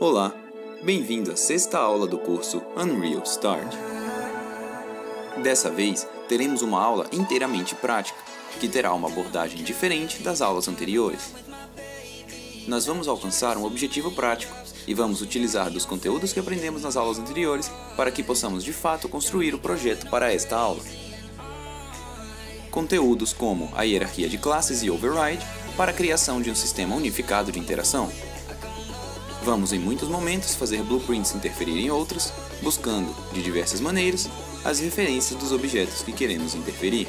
Olá, bem-vindo à sexta aula do curso Unreal Start. Dessa vez, teremos uma aula inteiramente prática, que terá uma abordagem diferente das aulas anteriores. Nós vamos alcançar um objetivo prático e vamos utilizar dos conteúdos que aprendemos nas aulas anteriores para que possamos de fato construir o projeto para esta aula. Conteúdos como a hierarquia de classes e override para a criação de um sistema unificado de interação. Vamos, em muitos momentos, fazer blueprints interferir em outros, buscando, de diversas maneiras, as referências dos objetos que queremos interferir.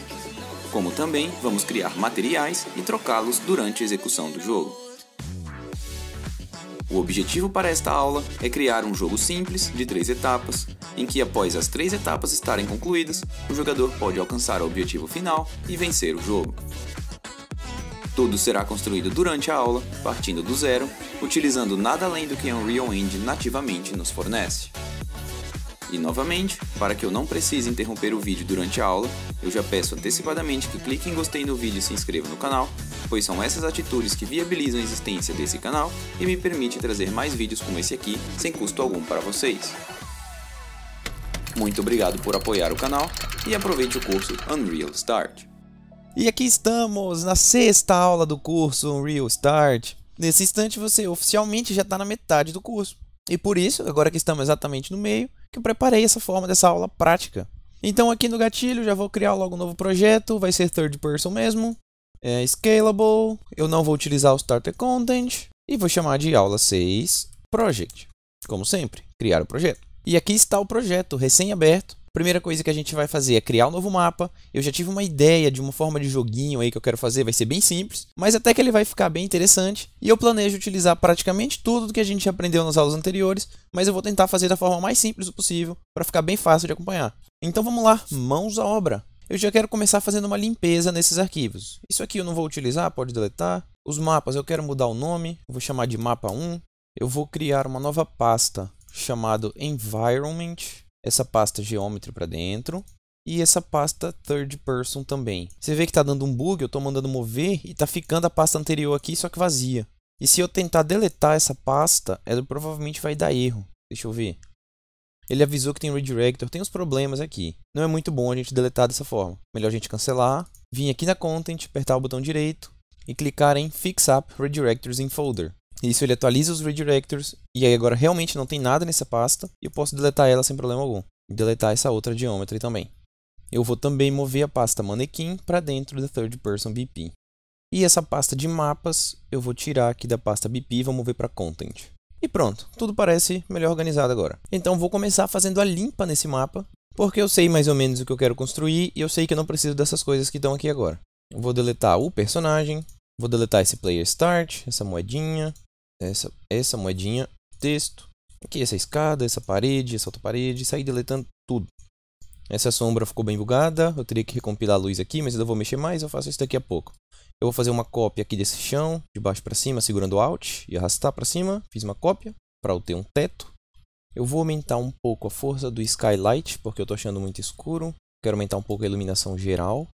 Como também vamos criar materiais e trocá-los durante a execução do jogo. O objetivo para esta aula é criar um jogo simples, de três etapas, em que após as três etapas estarem concluídas, o jogador pode alcançar o objetivo final e vencer o jogo. Tudo será construído durante a aula, partindo do zero, utilizando nada além do que Unreal Engine nativamente nos fornece. E novamente, para que eu não precise interromper o vídeo durante a aula, eu já peço antecipadamente que clique em gostei no vídeo e se inscreva no canal, pois são essas atitudes que viabilizam a existência desse canal e me permite trazer mais vídeos como esse aqui sem custo algum para vocês. Muito obrigado por apoiar o canal e aproveite o curso Unreal Start. E aqui estamos na sexta aula do curso Unreal Start. Nesse instante você oficialmente já está na metade do curso. E por isso, agora que estamos exatamente no meio, que eu preparei essa forma dessa aula prática. Então aqui no gatilho já vou criar logo um novo projeto, vai ser third person mesmo. É scalable, eu não vou utilizar o starter content. E vou chamar de aula 6 project. Como sempre, criar o projeto. E aqui está o projeto recém-aberto Primeira coisa que a gente vai fazer é criar um novo mapa. Eu já tive uma ideia de uma forma de joguinho aí que eu quero fazer, vai ser bem simples, mas até que ele vai ficar bem interessante. E eu planejo utilizar praticamente tudo do que a gente aprendeu nas aulas anteriores, mas eu vou tentar fazer da forma mais simples possível para ficar bem fácil de acompanhar. Então vamos lá, mãos à obra. Eu já quero começar fazendo uma limpeza nesses arquivos. Isso aqui eu não vou utilizar, pode deletar. Os mapas eu quero mudar o nome, vou chamar de mapa 1. Eu vou criar uma nova pasta chamada Environment essa pasta geômetro para dentro e essa pasta third person também. Você vê que está dando um bug, eu estou mandando mover e está ficando a pasta anterior aqui, só que vazia. E se eu tentar deletar essa pasta, ela provavelmente vai dar erro. Deixa eu ver. Ele avisou que tem redirector, tem uns problemas aqui. Não é muito bom a gente deletar dessa forma. Melhor a gente cancelar, vir aqui na content, apertar o botão direito e clicar em Fix Up Redirectors in Folder. Isso ele atualiza os redirectors e aí agora realmente não tem nada nessa pasta e eu posso deletar ela sem problema algum. E deletar essa outra geometry também. Eu vou também mover a pasta manequim para dentro da third person BP. E essa pasta de mapas eu vou tirar aqui da pasta BP e vou mover para content. E pronto, tudo parece melhor organizado agora. Então vou começar fazendo a limpa nesse mapa, porque eu sei mais ou menos o que eu quero construir e eu sei que eu não preciso dessas coisas que estão aqui agora. Eu vou deletar o personagem, vou deletar esse player start, essa moedinha, essa, essa moedinha, texto, aqui essa escada, essa parede, essa outra parede, sair deletando tudo. Essa sombra ficou bem bugada, eu teria que recompilar a luz aqui, mas eu vou mexer mais, eu faço isso daqui a pouco. Eu vou fazer uma cópia aqui desse chão, de baixo para cima, segurando o Alt e arrastar para cima. Fiz uma cópia para eu ter um teto. Eu vou aumentar um pouco a força do Skylight, porque eu estou achando muito escuro. Quero aumentar um pouco a iluminação geral.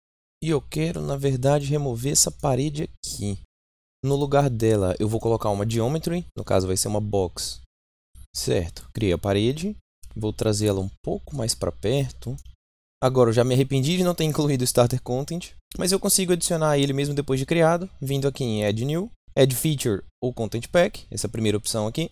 E eu quero, na verdade, remover essa parede aqui. No lugar dela, eu vou colocar uma geometry, no caso vai ser uma box. Certo, criei a parede, vou trazer ela um pouco mais para perto. Agora, eu já me arrependi de não ter incluído o Starter Content, mas eu consigo adicionar ele mesmo depois de criado, vindo aqui em Add New, Add Feature ou Content Pack, essa é primeira opção aqui.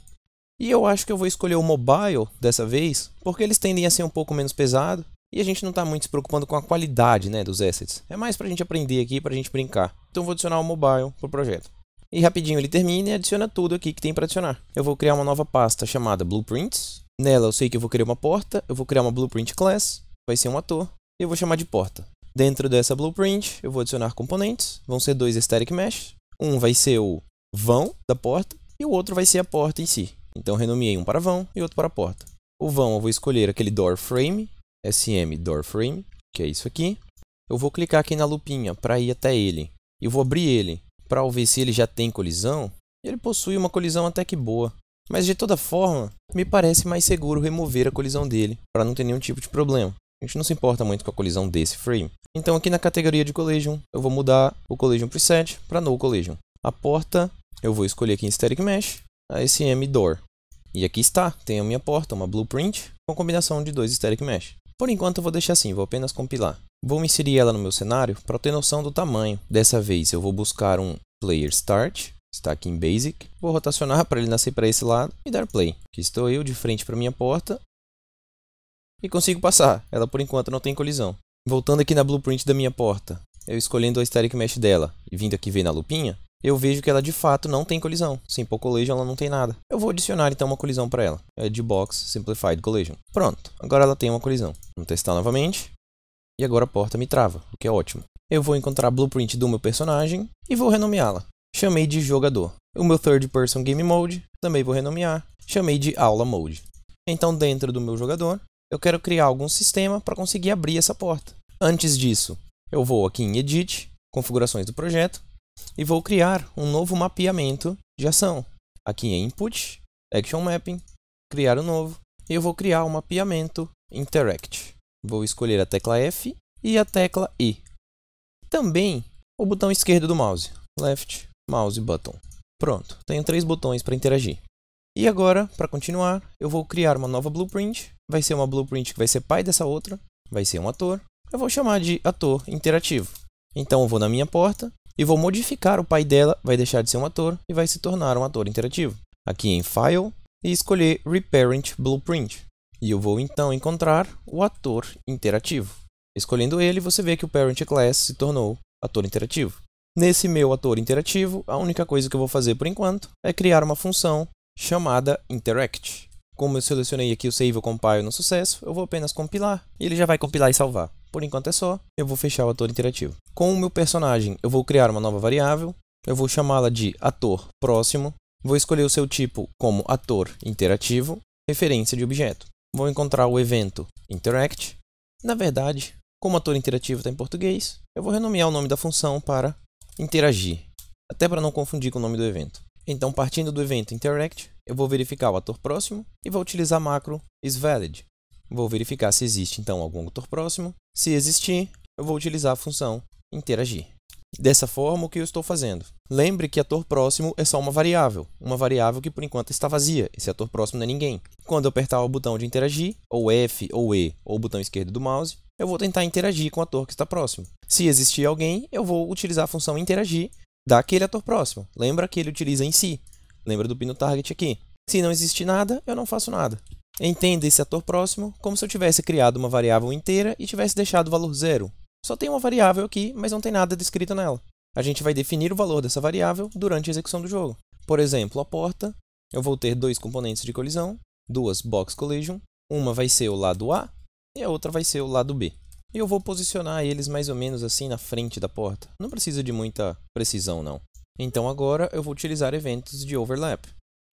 E eu acho que eu vou escolher o Mobile dessa vez, porque eles tendem a ser um pouco menos pesado, e a gente não está muito se preocupando com a qualidade né, dos assets. É mais para a gente aprender aqui, para a gente brincar. Então vou adicionar o Mobile para o projeto. E rapidinho ele termina e adiciona tudo aqui que tem para adicionar. Eu vou criar uma nova pasta chamada Blueprints. Nela eu sei que eu vou criar uma porta, eu vou criar uma Blueprint Class, vai ser um ator, e eu vou chamar de porta. Dentro dessa Blueprint, eu vou adicionar componentes, vão ser dois Static Mesh. Um vai ser o vão da porta, e o outro vai ser a porta em si. Então renomeei um para vão e outro para porta. O vão eu vou escolher aquele door frame, SM door frame, que é isso aqui. Eu vou clicar aqui na lupinha para ir até ele. Eu vou abrir ele para ver se ele já tem colisão, ele possui uma colisão até que boa. Mas de toda forma, me parece mais seguro remover a colisão dele, para não ter nenhum tipo de problema. A gente não se importa muito com a colisão desse frame. Então aqui na categoria de Collision, eu vou mudar o Collision Preset para No Collision. A porta, eu vou escolher aqui em Static Mesh, a SM Door. E aqui está, tem a minha porta, uma blueprint, com combinação de dois Static Mesh. Por enquanto eu vou deixar assim, vou apenas compilar. Vou inserir ela no meu cenário para ter noção do tamanho. Dessa vez eu vou buscar um player start, está aqui em basic. Vou rotacionar para ele nascer para esse lado e dar play. Aqui estou eu de frente para minha porta e consigo passar. Ela por enquanto não tem colisão. Voltando aqui na blueprint da minha porta, eu escolhendo a static mesh dela e vindo aqui ver na lupinha, eu vejo que ela de fato não tem colisão. Sem collision ela não tem nada. Eu vou adicionar então uma colisão para ela. É de box simplified collision. Pronto, agora ela tem uma colisão. Vamos testar novamente e agora a porta me trava, o que é ótimo. Eu vou encontrar a blueprint do meu personagem e vou renomeá-la. Chamei de jogador. O meu third person game mode também vou renomear, chamei de aula mode. Então dentro do meu jogador, eu quero criar algum sistema para conseguir abrir essa porta. Antes disso, eu vou aqui em edit, configurações do projeto e vou criar um novo mapeamento de ação. Aqui em input, action mapping, criar um novo, e eu vou criar um mapeamento interact. Vou escolher a tecla F e a tecla E. Também o botão esquerdo do mouse, Left Mouse Button. Pronto, tenho três botões para interagir. E agora, para continuar, eu vou criar uma nova blueprint. Vai ser uma blueprint que vai ser pai dessa outra, vai ser um ator. Eu vou chamar de ator interativo. Então eu vou na minha porta e vou modificar o pai dela, vai deixar de ser um ator e vai se tornar um ator interativo. Aqui em File e escolher Reparent Blueprint. E eu vou então encontrar o ator interativo. Escolhendo ele, você vê que o Parent Class se tornou ator interativo. Nesse meu ator interativo, a única coisa que eu vou fazer por enquanto é criar uma função chamada Interact. Como eu selecionei aqui o Save ou Compile no sucesso, eu vou apenas compilar e ele já vai compilar e salvar. Por enquanto é só, eu vou fechar o ator interativo. Com o meu personagem, eu vou criar uma nova variável, eu vou chamá-la de ator próximo, vou escolher o seu tipo como ator interativo, referência de objeto vão encontrar o evento interact. Na verdade, como ator interativo está em português, eu vou renomear o nome da função para interagir, até para não confundir com o nome do evento. Então, partindo do evento interact, eu vou verificar o ator próximo e vou utilizar a macro isValid. Vou verificar se existe então algum ator próximo. Se existir, eu vou utilizar a função interagir. Dessa forma, o que eu estou fazendo? Lembre que ator próximo é só uma variável, uma variável que por enquanto está vazia, esse ator próximo não é ninguém. Quando eu apertar o botão de interagir, ou F, ou E, ou o botão esquerdo do mouse, eu vou tentar interagir com o ator que está próximo. Se existir alguém, eu vou utilizar a função interagir daquele ator próximo. Lembra que ele utiliza em si. Lembra do pino target aqui. Se não existe nada, eu não faço nada. Entenda esse ator próximo como se eu tivesse criado uma variável inteira e tivesse deixado o valor zero, só tem uma variável aqui, mas não tem nada descrito nela. A gente vai definir o valor dessa variável durante a execução do jogo. Por exemplo, a porta, eu vou ter dois componentes de colisão, duas box collision, uma vai ser o lado A e a outra vai ser o lado B. E eu vou posicionar eles mais ou menos assim na frente da porta. Não precisa de muita precisão, não. Então agora eu vou utilizar eventos de overlap.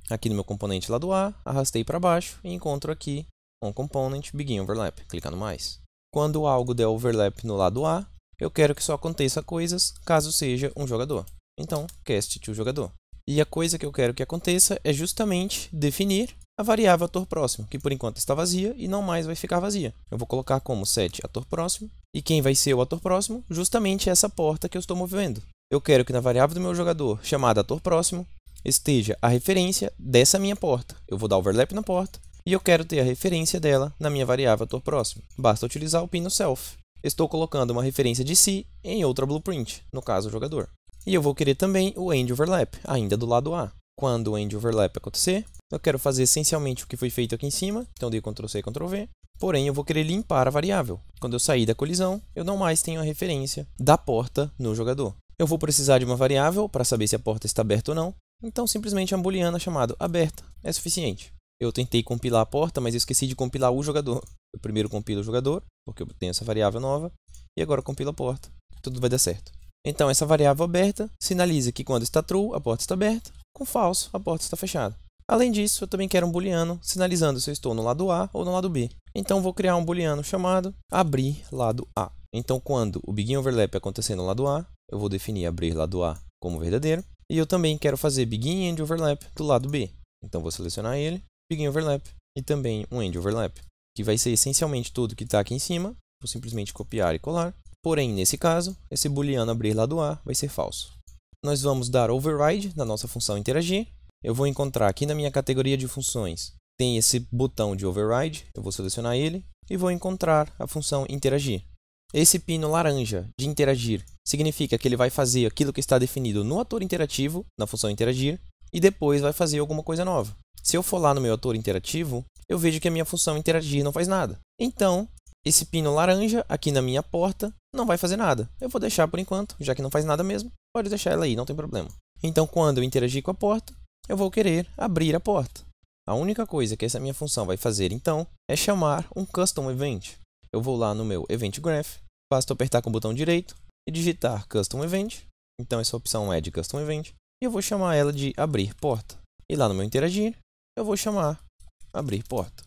Aqui no meu componente lado A, arrastei para baixo e encontro aqui um component begin overlap, clicando mais. Quando algo der overlap no lado A, eu quero que só aconteça coisas caso seja um jogador. Então, cast to jogador. E a coisa que eu quero que aconteça é justamente definir a variável ator próximo, que por enquanto está vazia e não mais vai ficar vazia. Eu vou colocar como set ator próximo, e quem vai ser o ator próximo? Justamente essa porta que eu estou movendo. Eu quero que na variável do meu jogador, chamada ator próximo, esteja a referência dessa minha porta. Eu vou dar overlap na porta, e eu quero ter a referência dela na minha variável tor próximo. Basta utilizar o pino self. Estou colocando uma referência de si em outra blueprint, no caso o jogador. E eu vou querer também o end overlap, ainda do lado A. Quando o end overlap acontecer, eu quero fazer essencialmente o que foi feito aqui em cima, então dei Ctrl C e Ctrl V, porém eu vou querer limpar a variável. Quando eu sair da colisão, eu não mais tenho a referência da porta no jogador. Eu vou precisar de uma variável para saber se a porta está aberta ou não, então simplesmente a booleana chamada aberta é suficiente. Eu tentei compilar a porta, mas eu esqueci de compilar o jogador. Eu primeiro compilo o jogador, porque eu tenho essa variável nova, e agora compilo a porta. Tudo vai dar certo. Então, essa variável aberta sinaliza que quando está true, a porta está aberta, com falso, a porta está fechada. Além disso, eu também quero um booleano sinalizando se eu estou no lado A ou no lado B. Então, vou criar um booleano chamado abrir lado A. Então, quando o begin overlap acontecer no lado A, eu vou definir abrir lado A como verdadeiro. E eu também quero fazer begin end overlap do lado B. Então, vou selecionar ele begin overlap e também um end overlap, que vai ser essencialmente tudo que está aqui em cima, vou simplesmente copiar e colar. Porém, nesse caso, esse booleano abrir lá do A vai ser falso. Nós vamos dar override na nossa função interagir. Eu vou encontrar aqui na minha categoria de funções, tem esse botão de override, eu vou selecionar ele e vou encontrar a função interagir. Esse pino laranja de interagir significa que ele vai fazer aquilo que está definido no ator interativo, na função interagir, e depois vai fazer alguma coisa nova. Se eu for lá no meu ator interativo, eu vejo que a minha função é interagir não faz nada. Então, esse pino laranja aqui na minha porta não vai fazer nada. Eu vou deixar por enquanto, já que não faz nada mesmo. Pode deixar ela aí, não tem problema. Então, quando eu interagir com a porta, eu vou querer abrir a porta. A única coisa que essa minha função vai fazer, então, é chamar um custom event. Eu vou lá no meu event graph, basta apertar com o botão direito e digitar custom event. Então, essa opção é de custom event. E eu vou chamar ela de abrir porta. E lá no meu interagir, eu vou chamar abrir porta.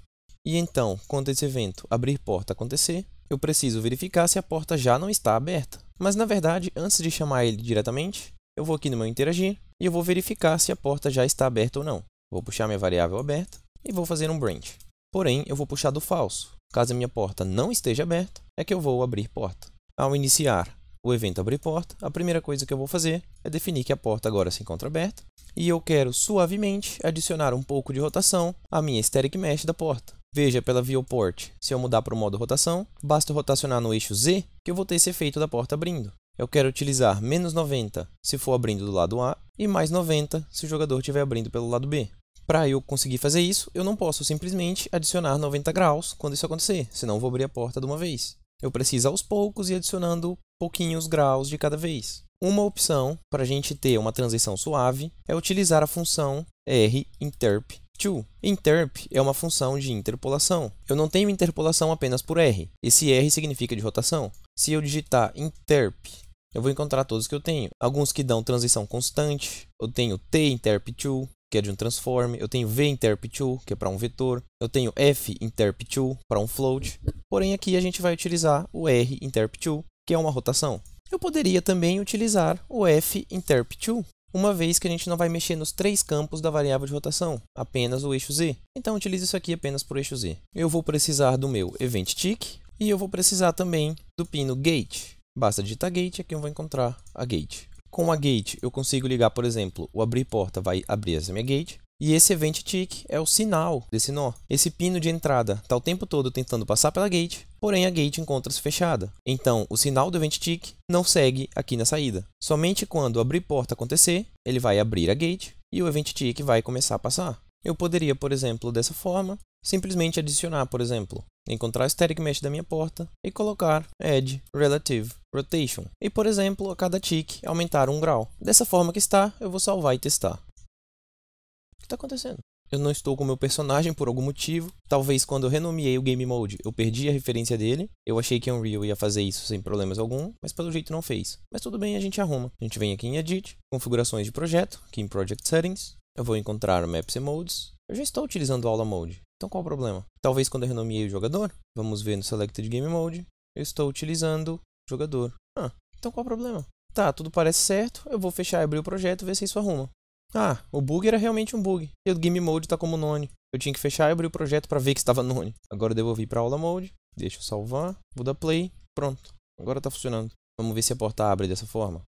E então, quando esse evento abrir porta acontecer, eu preciso verificar se a porta já não está aberta. Mas na verdade, antes de chamar ele diretamente, eu vou aqui no meu interagir e eu vou verificar se a porta já está aberta ou não. Vou puxar minha variável aberta e vou fazer um branch. Porém, eu vou puxar do falso. Caso a minha porta não esteja aberta, é que eu vou abrir porta. Ao iniciar o evento abrir porta, a primeira coisa que eu vou fazer é definir que a porta agora se encontra aberta e eu quero suavemente adicionar um pouco de rotação à minha static mesh da porta. Veja pela viewport, se eu mudar para o modo rotação, basta rotacionar no eixo Z que eu vou ter esse efeito da porta abrindo. Eu quero utilizar menos 90 se for abrindo do lado A e mais 90 se o jogador estiver abrindo pelo lado B. Para eu conseguir fazer isso, eu não posso simplesmente adicionar 90 graus quando isso acontecer, senão vou abrir a porta de uma vez. Eu preciso aos poucos ir adicionando pouquinhos graus de cada vez. Uma opção para a gente ter uma transição suave é utilizar a função rinterp. interp to. Interp é uma função de interpolação. Eu não tenho interpolação apenas por r. Esse r significa de rotação. Se eu digitar interp, eu vou encontrar todos que eu tenho. Alguns que dão transição constante. Eu tenho t interp to, que é de um transform, eu tenho V 2 que é para um vetor, eu tenho F 2 para um float, porém aqui a gente vai utilizar o R 2 que é uma rotação. Eu poderia também utilizar o F 2 uma vez que a gente não vai mexer nos três campos da variável de rotação, apenas o eixo Z. Então utilize isso aqui apenas para o eixo Z. Eu vou precisar do meu event tick e eu vou precisar também do pino gate. Basta digitar gate, aqui eu vou encontrar a gate. Com a gate, eu consigo ligar, por exemplo, o abrir porta vai abrir essa minha gate. E esse event tick é o sinal desse nó. Esse pino de entrada está o tempo todo tentando passar pela gate, porém a gate encontra-se fechada. Então, o sinal do event tick não segue aqui na saída. Somente quando abrir porta acontecer, ele vai abrir a gate e o event tick vai começar a passar. Eu poderia, por exemplo, dessa forma, simplesmente adicionar, por exemplo, encontrar o static mesh da minha porta e colocar edge relative rotation. E, por exemplo, a cada tick aumentar um grau. Dessa forma que está, eu vou salvar e testar. O que está acontecendo? Eu não estou com o meu personagem por algum motivo. Talvez quando eu renomeei o Game Mode eu perdi a referência dele. Eu achei que Unreal ia fazer isso sem problemas algum, mas pelo jeito não fez. Mas tudo bem, a gente arruma. A gente vem aqui em Edit, Configurações de Projeto, aqui em Project Settings. Eu vou encontrar Maps e Modes. Eu já estou utilizando o Aula Mode. Então qual o problema? Talvez quando eu renomeei o jogador, vamos ver no Selected Game Mode, eu estou utilizando jogador. Ah, então qual o problema? Tá, tudo parece certo, eu vou fechar e abrir o projeto e ver se isso arruma. Ah, o bug era realmente um bug, e o Game Mode está como none. Eu tinha que fechar e abrir o projeto para ver que estava none. Agora eu devolvi para Aula Mode, deixa eu salvar, vou dar play, pronto. Agora está funcionando. Vamos ver se a porta abre dessa forma.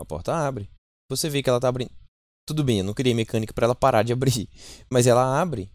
A porta abre. Você vê que ela está abrindo. Tudo bem, eu não criei mecânica para ela parar de abrir, mas ela abre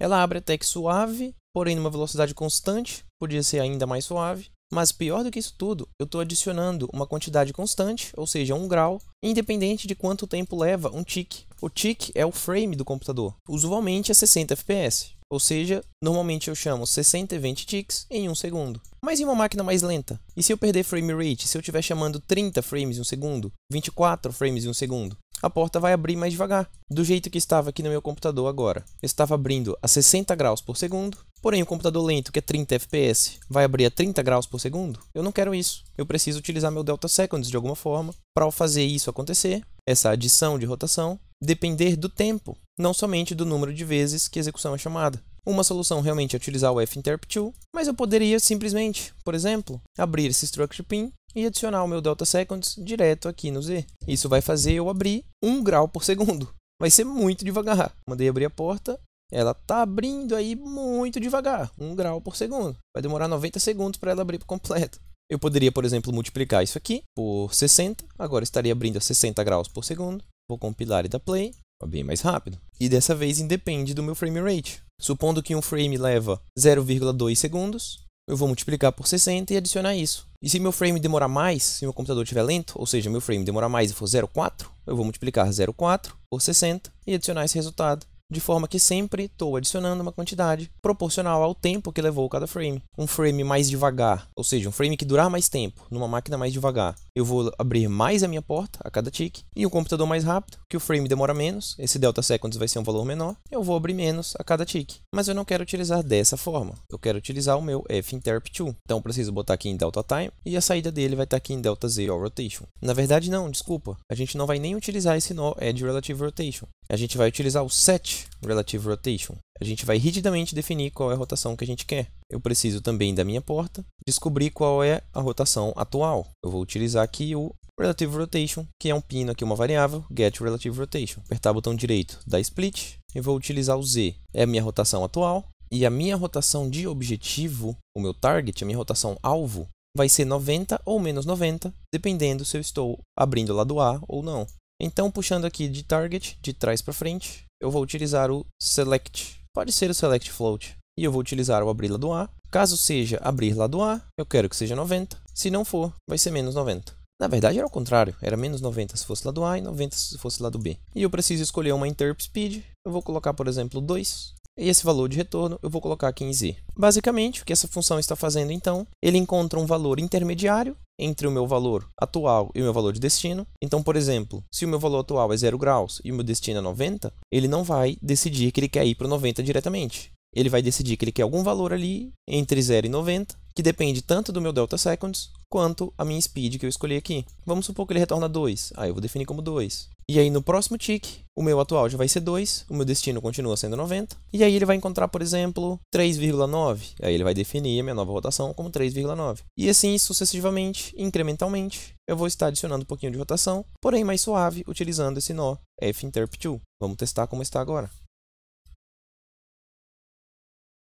ela abre até que suave, porém numa velocidade constante, podia ser ainda mais suave. Mas pior do que isso tudo, eu estou adicionando uma quantidade constante, ou seja, um grau, independente de quanto tempo leva um tick. O tick é o frame do computador, usualmente é 60 fps, ou seja, normalmente eu chamo 60 e 20 ticks em um segundo. Mas em uma máquina mais lenta? E se eu perder frame rate, se eu estiver chamando 30 frames em um segundo, 24 frames em um segundo? a porta vai abrir mais devagar, do jeito que estava aqui no meu computador agora. estava abrindo a 60 graus por segundo, porém o computador lento, que é 30 fps, vai abrir a 30 graus por segundo. Eu não quero isso. Eu preciso utilizar meu delta seconds de alguma forma para fazer isso acontecer, essa adição de rotação, depender do tempo, não somente do número de vezes que a execução é chamada. Uma solução realmente é utilizar o finterp2, mas eu poderia simplesmente, por exemplo, abrir esse struct pin e adicionar o meu delta seconds direto aqui no Z. Isso vai fazer eu abrir 1 grau por segundo. Vai ser muito devagar. Mandei abrir a porta, ela tá abrindo aí muito devagar, 1 grau por segundo. Vai demorar 90 segundos para ela abrir por completo. Eu poderia, por exemplo, multiplicar isso aqui por 60, agora estaria abrindo a 60 graus por segundo. Vou compilar e dar play, é bem mais rápido. E dessa vez independe do meu frame rate. Supondo que um frame leva 0,2 segundos, eu vou multiplicar por 60 e adicionar isso. E se meu frame demorar mais, se meu computador estiver lento, ou seja, meu frame demorar mais e for 0,4, eu vou multiplicar 0,4 por 60 e adicionar esse resultado de forma que sempre estou adicionando uma quantidade proporcional ao tempo que levou cada frame. Um frame mais devagar, ou seja, um frame que durar mais tempo numa máquina mais devagar, eu vou abrir mais a minha porta a cada tick e um computador mais rápido, que o frame demora menos, esse delta seconds vai ser um valor menor, eu vou abrir menos a cada tick. Mas eu não quero utilizar dessa forma, eu quero utilizar o meu finterp2, então eu preciso botar aqui em delta time, e a saída dele vai estar aqui em delta zero rotation. Na verdade não, desculpa, a gente não vai nem utilizar esse nó edge relative rotation, a gente vai utilizar o set relative rotation, a gente vai rigidamente definir qual é a rotação que a gente quer. Eu preciso também da minha porta descobrir qual é a rotação atual. Eu vou utilizar aqui o Relative Rotation, que é um pino aqui, uma variável, get Relative Rotation. Apertar o botão direito da Split e vou utilizar o Z. É a minha rotação atual e a minha rotação de objetivo, o meu target, a minha rotação alvo, vai ser 90 ou menos 90, dependendo se eu estou abrindo lado A ou não. Então, puxando aqui de target, de trás para frente, eu vou utilizar o select pode ser o select float. E eu vou utilizar o abrir lá do A. Caso seja abrir lá do A, eu quero que seja 90. Se não for, vai ser menos 90. Na verdade era o contrário, era menos 90 se fosse lá do A e 90 se fosse lá do B. E eu preciso escolher uma interp speed, eu vou colocar por exemplo 2, e esse valor de retorno eu vou colocar aqui em z. Basicamente, o que essa função está fazendo então, ele encontra um valor intermediário entre o meu valor atual e o meu valor de destino. Então, por exemplo, se o meu valor atual é 0 graus e o meu destino é 90, ele não vai decidir que ele quer ir para o 90 diretamente. Ele vai decidir que ele quer algum valor ali entre 0 e 90, que depende tanto do meu delta seconds quanto a minha speed que eu escolhi aqui. Vamos supor que ele retorna 2, aí ah, eu vou definir como 2. E aí no próximo tick, o meu atual já vai ser 2, o meu destino continua sendo 90, e aí ele vai encontrar, por exemplo, 3,9, aí ele vai definir a minha nova rotação como 3,9. E assim sucessivamente, incrementalmente, eu vou estar adicionando um pouquinho de rotação, porém mais suave, utilizando esse nó finterp2. Vamos testar como está agora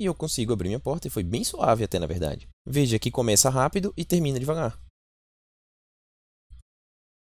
e eu consigo abrir minha porta e foi bem suave até na verdade. Veja que começa rápido e termina devagar.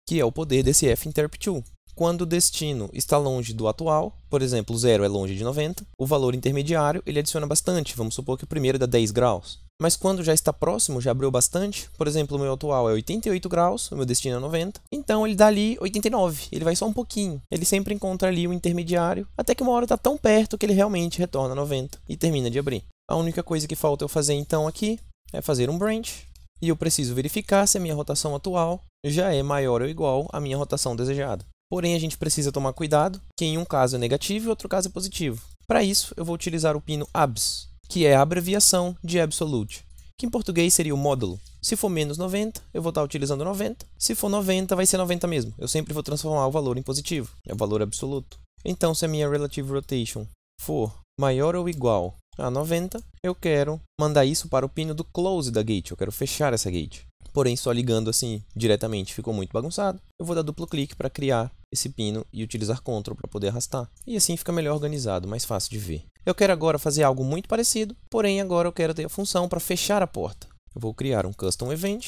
Que é o poder desse f-interp2. Quando o destino está longe do atual, por exemplo, 0 é longe de 90, o valor intermediário ele adiciona bastante, vamos supor que o primeiro dá 10 graus. Mas quando já está próximo, já abriu bastante, por exemplo, o meu atual é 88 graus, o meu destino é 90, então ele dá ali 89, ele vai só um pouquinho. Ele sempre encontra ali o um intermediário, até que uma hora está tão perto que ele realmente retorna 90 e termina de abrir. A única coisa que falta eu fazer então aqui é fazer um branch, e eu preciso verificar se a minha rotação atual já é maior ou igual à minha rotação desejada. Porém, a gente precisa tomar cuidado, que em um caso é negativo e outro caso é positivo. Para isso, eu vou utilizar o pino ABS, que é a abreviação de absolute, que em português seria o módulo. Se for menos 90, eu vou estar utilizando 90. Se for 90, vai ser 90 mesmo. Eu sempre vou transformar o valor em positivo, é o valor absoluto. Então, se a minha relative rotation for maior ou igual a 90, eu quero mandar isso para o pino do close da gate, eu quero fechar essa gate. Porém, só ligando assim diretamente ficou muito bagunçado. Eu vou dar duplo clique para criar esse pino e utilizar Ctrl para poder arrastar. E assim fica melhor organizado, mais fácil de ver. Eu quero agora fazer algo muito parecido, porém agora eu quero ter a função para fechar a porta. Eu vou criar um Custom Event,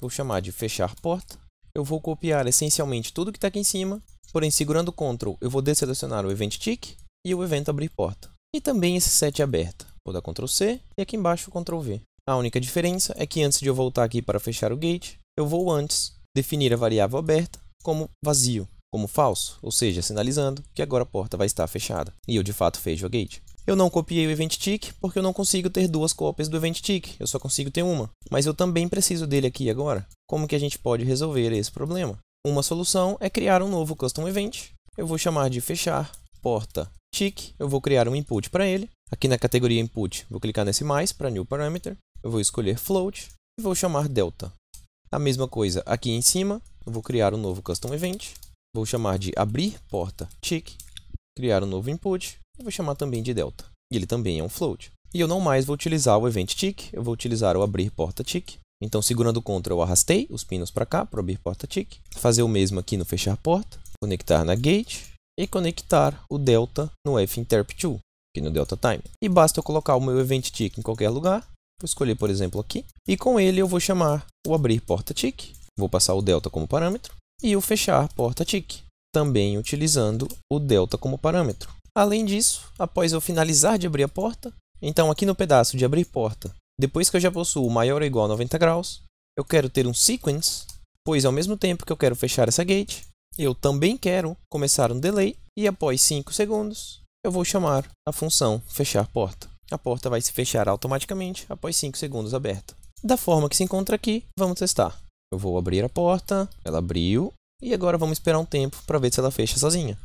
vou chamar de fechar porta. Eu vou copiar essencialmente tudo que está aqui em cima, porém segurando Ctrl eu vou deselecionar o Event Tick e o evento abrir porta. E também esse set aberta. Vou dar Ctrl C e aqui embaixo Ctrl V. A única diferença é que antes de eu voltar aqui para fechar o gate, eu vou antes definir a variável aberta como vazio como falso, ou seja, sinalizando que agora a porta vai estar fechada. E eu de fato fecho o gate. Eu não copiei o event tick porque eu não consigo ter duas cópias do event tick, eu só consigo ter uma. Mas eu também preciso dele aqui agora. Como que a gente pode resolver esse problema? Uma solução é criar um novo custom event. Eu vou chamar de fechar porta tick, eu vou criar um input para ele. Aqui na categoria input, vou clicar nesse mais para new parameter. Eu vou escolher float e vou chamar delta. A mesma coisa aqui em cima, eu vou criar um novo custom event. Vou chamar de abrir porta tick, criar um novo input, e vou chamar também de delta. E ele também é um float. E eu não mais vou utilizar o event tick, eu vou utilizar o abrir porta tick. Então, segurando o Ctrl, eu arrastei os pinos para cá para abrir porta tick. Fazer o mesmo aqui no fechar porta, conectar na gate e conectar o delta no finterp2, aqui no delta time. E basta eu colocar o meu event tick em qualquer lugar. Vou escolher, por exemplo, aqui. E com ele eu vou chamar o abrir porta tick. Vou passar o delta como parâmetro e o fechar porta tick, também utilizando o delta como parâmetro. Além disso, após eu finalizar de abrir a porta, então aqui no pedaço de abrir porta, depois que eu já possuo maior ou igual a 90 graus, eu quero ter um sequence, pois ao mesmo tempo que eu quero fechar essa gate, eu também quero começar um delay e após 5 segundos, eu vou chamar a função fechar porta. A porta vai se fechar automaticamente após 5 segundos aberta. Da forma que se encontra aqui, vamos testar. Eu vou abrir a porta, ela abriu, e agora vamos esperar um tempo para ver se ela fecha sozinha.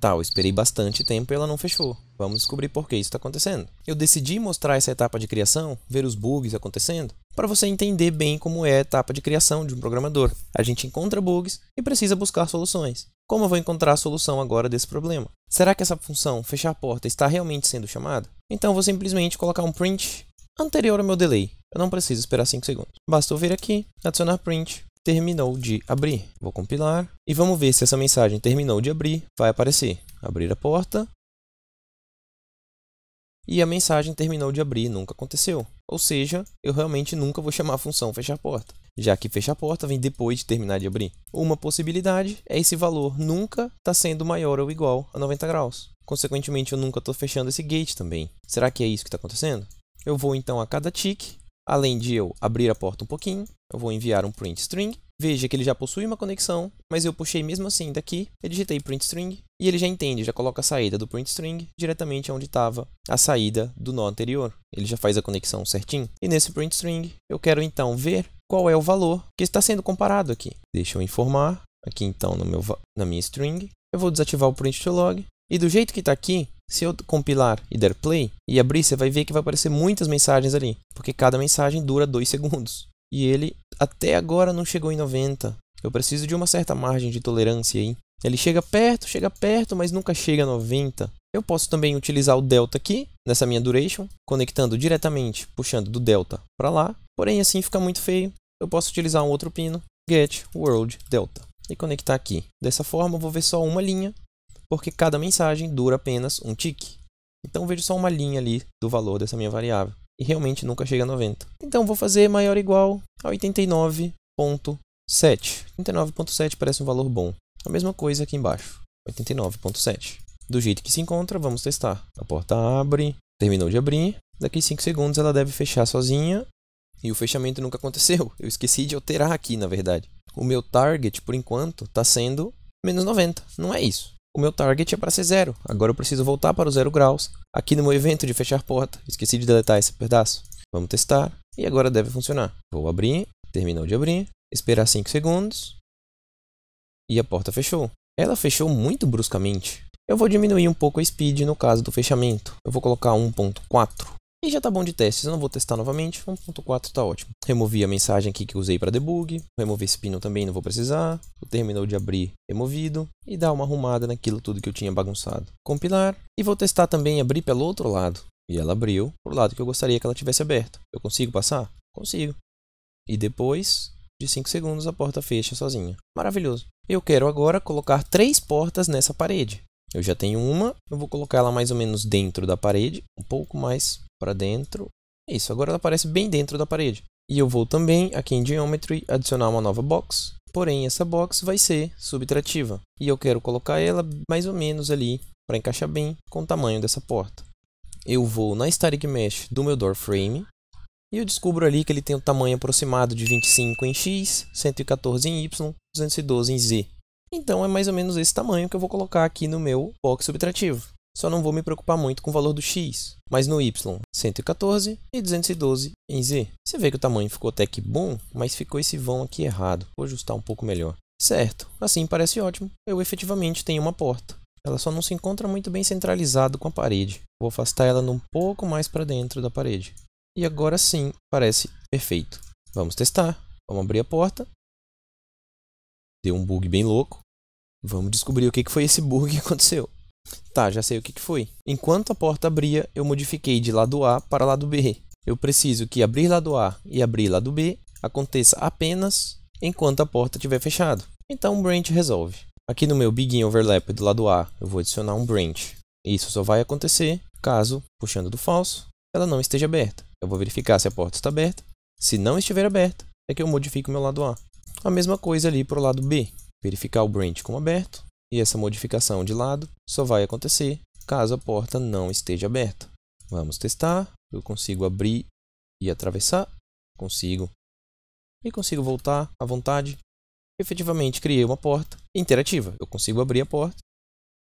Tá, eu esperei bastante tempo e ela não fechou. Vamos descobrir por que isso está acontecendo. Eu decidi mostrar essa etapa de criação, ver os bugs acontecendo, para você entender bem como é a etapa de criação de um programador. A gente encontra bugs e precisa buscar soluções. Como eu vou encontrar a solução agora desse problema? Será que essa função fechar a porta está realmente sendo chamada? Então vou simplesmente colocar um print anterior ao meu delay. Eu não preciso esperar 5 segundos. Basta eu vir aqui, adicionar print, terminou de abrir. Vou compilar e vamos ver se essa mensagem terminou de abrir vai aparecer. Abrir a porta. E a mensagem terminou de abrir nunca aconteceu. Ou seja, eu realmente nunca vou chamar a função fechar porta já que fecha a porta vem depois de terminar de abrir. Uma possibilidade é esse valor nunca tá sendo maior ou igual a 90 graus. Consequentemente, eu nunca estou fechando esse gate também. Será que é isso que está acontecendo? Eu vou então a cada tick, além de eu abrir a porta um pouquinho, eu vou enviar um print string. Veja que ele já possui uma conexão, mas eu puxei mesmo assim daqui, eu digitei print string e ele já entende, já coloca a saída do print string diretamente onde estava a saída do nó anterior. Ele já faz a conexão certinho. E nesse print string, eu quero então ver qual é o valor que está sendo comparado aqui. Deixa eu informar aqui então no meu, na minha string. Eu vou desativar o print to log. E do jeito que está aqui, se eu compilar e der play e abrir, você vai ver que vai aparecer muitas mensagens ali, porque cada mensagem dura 2 segundos. E ele até agora não chegou em 90. Eu preciso de uma certa margem de tolerância aí. Ele chega perto, chega perto, mas nunca chega a 90. Eu posso também utilizar o delta aqui, nessa minha duration, conectando diretamente, puxando do delta para lá. Porém, assim fica muito feio, eu posso utilizar um outro pino, get world delta, e conectar aqui. Dessa forma, eu vou ver só uma linha, porque cada mensagem dura apenas um tick. Então, vejo só uma linha ali do valor dessa minha variável, e realmente nunca chega a 90. Então, vou fazer maior ou igual a 89.7. 89.7 parece um valor bom. A mesma coisa aqui embaixo, 89.7. Do jeito que se encontra, vamos testar. A porta abre, terminou de abrir. Daqui 5 segundos ela deve fechar sozinha e o fechamento nunca aconteceu. Eu esqueci de alterar aqui, na verdade. O meu target, por enquanto, está sendo menos 90. Não é isso. O meu target é para ser zero. Agora eu preciso voltar para o zero graus. Aqui no meu evento de fechar porta. Esqueci de deletar esse pedaço. Vamos testar. E agora deve funcionar. Vou abrir. Terminou de abrir. Esperar 5 segundos. E a porta fechou. Ela fechou muito bruscamente. Eu vou diminuir um pouco a speed no caso do fechamento. Eu vou colocar 1.4. E já tá bom de testes, eu não vou testar novamente, 1.4 tá ótimo. Removi a mensagem aqui que usei para debug, removi esse pino também, não vou precisar. O terminal de abrir removido e dar uma arrumada naquilo tudo que eu tinha bagunçado. Compilar e vou testar também abrir pelo outro lado. E ela abriu pro lado que eu gostaria que ela tivesse aberto. Eu consigo passar? Consigo. E depois de 5 segundos a porta fecha sozinha. Maravilhoso. Eu quero agora colocar três portas nessa parede. Eu já tenho uma, eu vou colocar ela mais ou menos dentro da parede, um pouco mais para dentro. É isso, agora ela aparece bem dentro da parede. E eu vou também aqui em Geometry adicionar uma nova box, porém essa box vai ser subtrativa. E eu quero colocar ela mais ou menos ali para encaixar bem com o tamanho dessa porta. Eu vou na Static Mesh do meu door frame e eu descubro ali que ele tem um tamanho aproximado de 25 em X, 114 em Y, 212 em Z. Então é mais ou menos esse tamanho que eu vou colocar aqui no meu box subtrativo só não vou me preocupar muito com o valor do x, mas no y, 114 e 212 em z. Você vê que o tamanho ficou até que bom, mas ficou esse vão aqui errado. Vou ajustar um pouco melhor. Certo, assim parece ótimo. Eu efetivamente tenho uma porta. Ela só não se encontra muito bem centralizada com a parede. Vou afastar ela um pouco mais para dentro da parede. E agora sim, parece perfeito. Vamos testar. Vamos abrir a porta. Deu um bug bem louco. Vamos descobrir o que foi esse bug que aconteceu. Tá, já sei o que, que foi. Enquanto a porta abria, eu modifiquei de lado A para lado B. Eu preciso que abrir lado A e abrir lado B aconteça apenas enquanto a porta estiver fechada. Então o branch resolve. Aqui no meu begin overlap do lado A, eu vou adicionar um branch. Isso só vai acontecer caso, puxando do falso, ela não esteja aberta. Eu vou verificar se a porta está aberta. Se não estiver aberta, é que eu modifico meu lado A. A mesma coisa ali para o lado B. Verificar o branch como aberto. E essa modificação de lado só vai acontecer caso a porta não esteja aberta. Vamos testar. Eu consigo abrir e atravessar. Consigo. E consigo voltar à vontade. Efetivamente criei uma porta interativa. Eu consigo abrir a porta,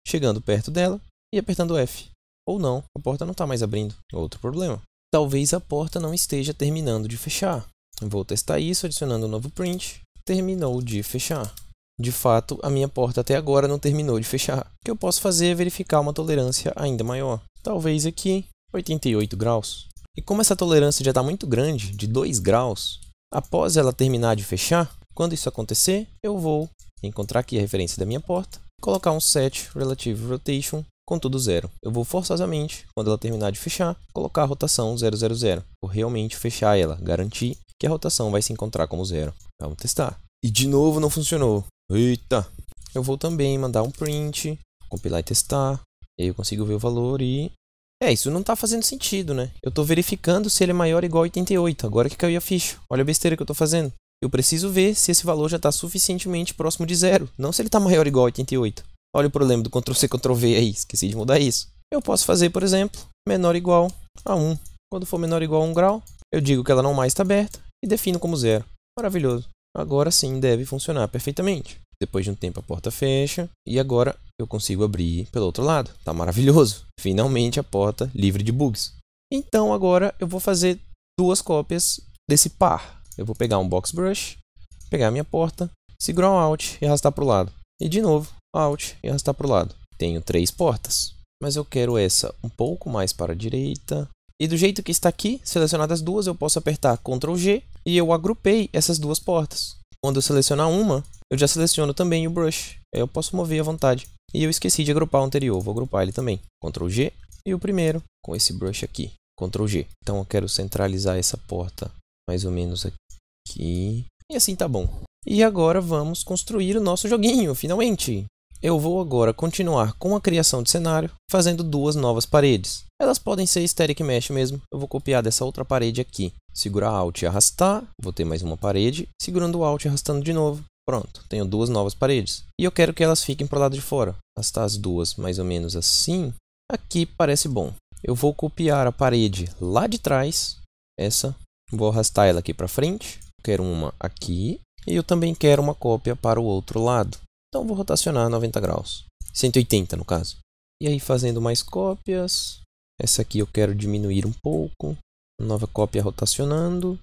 chegando perto dela e apertando F. Ou não, a porta não está mais abrindo. Outro problema. Talvez a porta não esteja terminando de fechar. Vou testar isso adicionando um novo print. Terminou de fechar. De fato, a minha porta até agora não terminou de fechar. O que eu posso fazer é verificar uma tolerância ainda maior, talvez aqui 88 graus. E como essa tolerância já está muito grande, de 2 graus, após ela terminar de fechar, quando isso acontecer, eu vou encontrar aqui a referência da minha porta, colocar um set relative rotation com tudo zero. Eu vou forçosamente, quando ela terminar de fechar, colocar a rotação 000. Vou realmente fechar ela, garantir que a rotação vai se encontrar como zero. Vamos testar. E de novo não funcionou. Eita! Eu vou também mandar um print, compilar e testar. E aí eu consigo ver o valor e... É, isso não tá fazendo sentido, né? Eu tô verificando se ele é maior ou igual a 88. Agora que caiu a ficha. Olha a besteira que eu tô fazendo. Eu preciso ver se esse valor já está suficientemente próximo de zero, não se ele está maior ou igual a 88. Olha o problema do Ctrl+C, Ctrl+V aí, esqueci de mudar isso. Eu posso fazer, por exemplo, menor ou igual a 1. Quando for menor ou igual a 1 grau, eu digo que ela não mais está aberta e defino como zero. Maravilhoso. Agora sim deve funcionar perfeitamente. Depois de um tempo a porta fecha e agora eu consigo abrir pelo outro lado. Tá maravilhoso. Finalmente a porta livre de bugs. Então agora eu vou fazer duas cópias desse par. Eu vou pegar um box brush, pegar a minha porta, segurar o alt e arrastar para o lado. E de novo, alt e arrastar para o lado. Tenho três portas, mas eu quero essa um pouco mais para a direita. E do jeito que está aqui, selecionadas duas, eu posso apertar Ctrl G e eu agrupei essas duas portas. Quando eu selecionar uma, eu já seleciono também o brush, aí eu posso mover à vontade. E eu esqueci de agrupar o anterior, vou agrupar ele também. Ctrl G e o primeiro com esse brush aqui, Ctrl G. Então eu quero centralizar essa porta mais ou menos aqui. E assim tá bom. E agora vamos construir o nosso joguinho, finalmente! Eu vou agora continuar com a criação de cenário, fazendo duas novas paredes. Elas podem ser static mesh mesmo. Eu vou copiar dessa outra parede aqui. Segurar Alt e arrastar. Vou ter mais uma parede. Segurando Alt e arrastando de novo. Pronto, tenho duas novas paredes. E eu quero que elas fiquem para o lado de fora. Arrastar as duas mais ou menos assim. Aqui parece bom. Eu vou copiar a parede lá de trás. Essa. Vou arrastar ela aqui para frente. Quero uma aqui. E eu também quero uma cópia para o outro lado. Então vou rotacionar 90 graus. 180 no caso. E aí fazendo mais cópias. Essa aqui eu quero diminuir um pouco. Nova cópia rotacionando.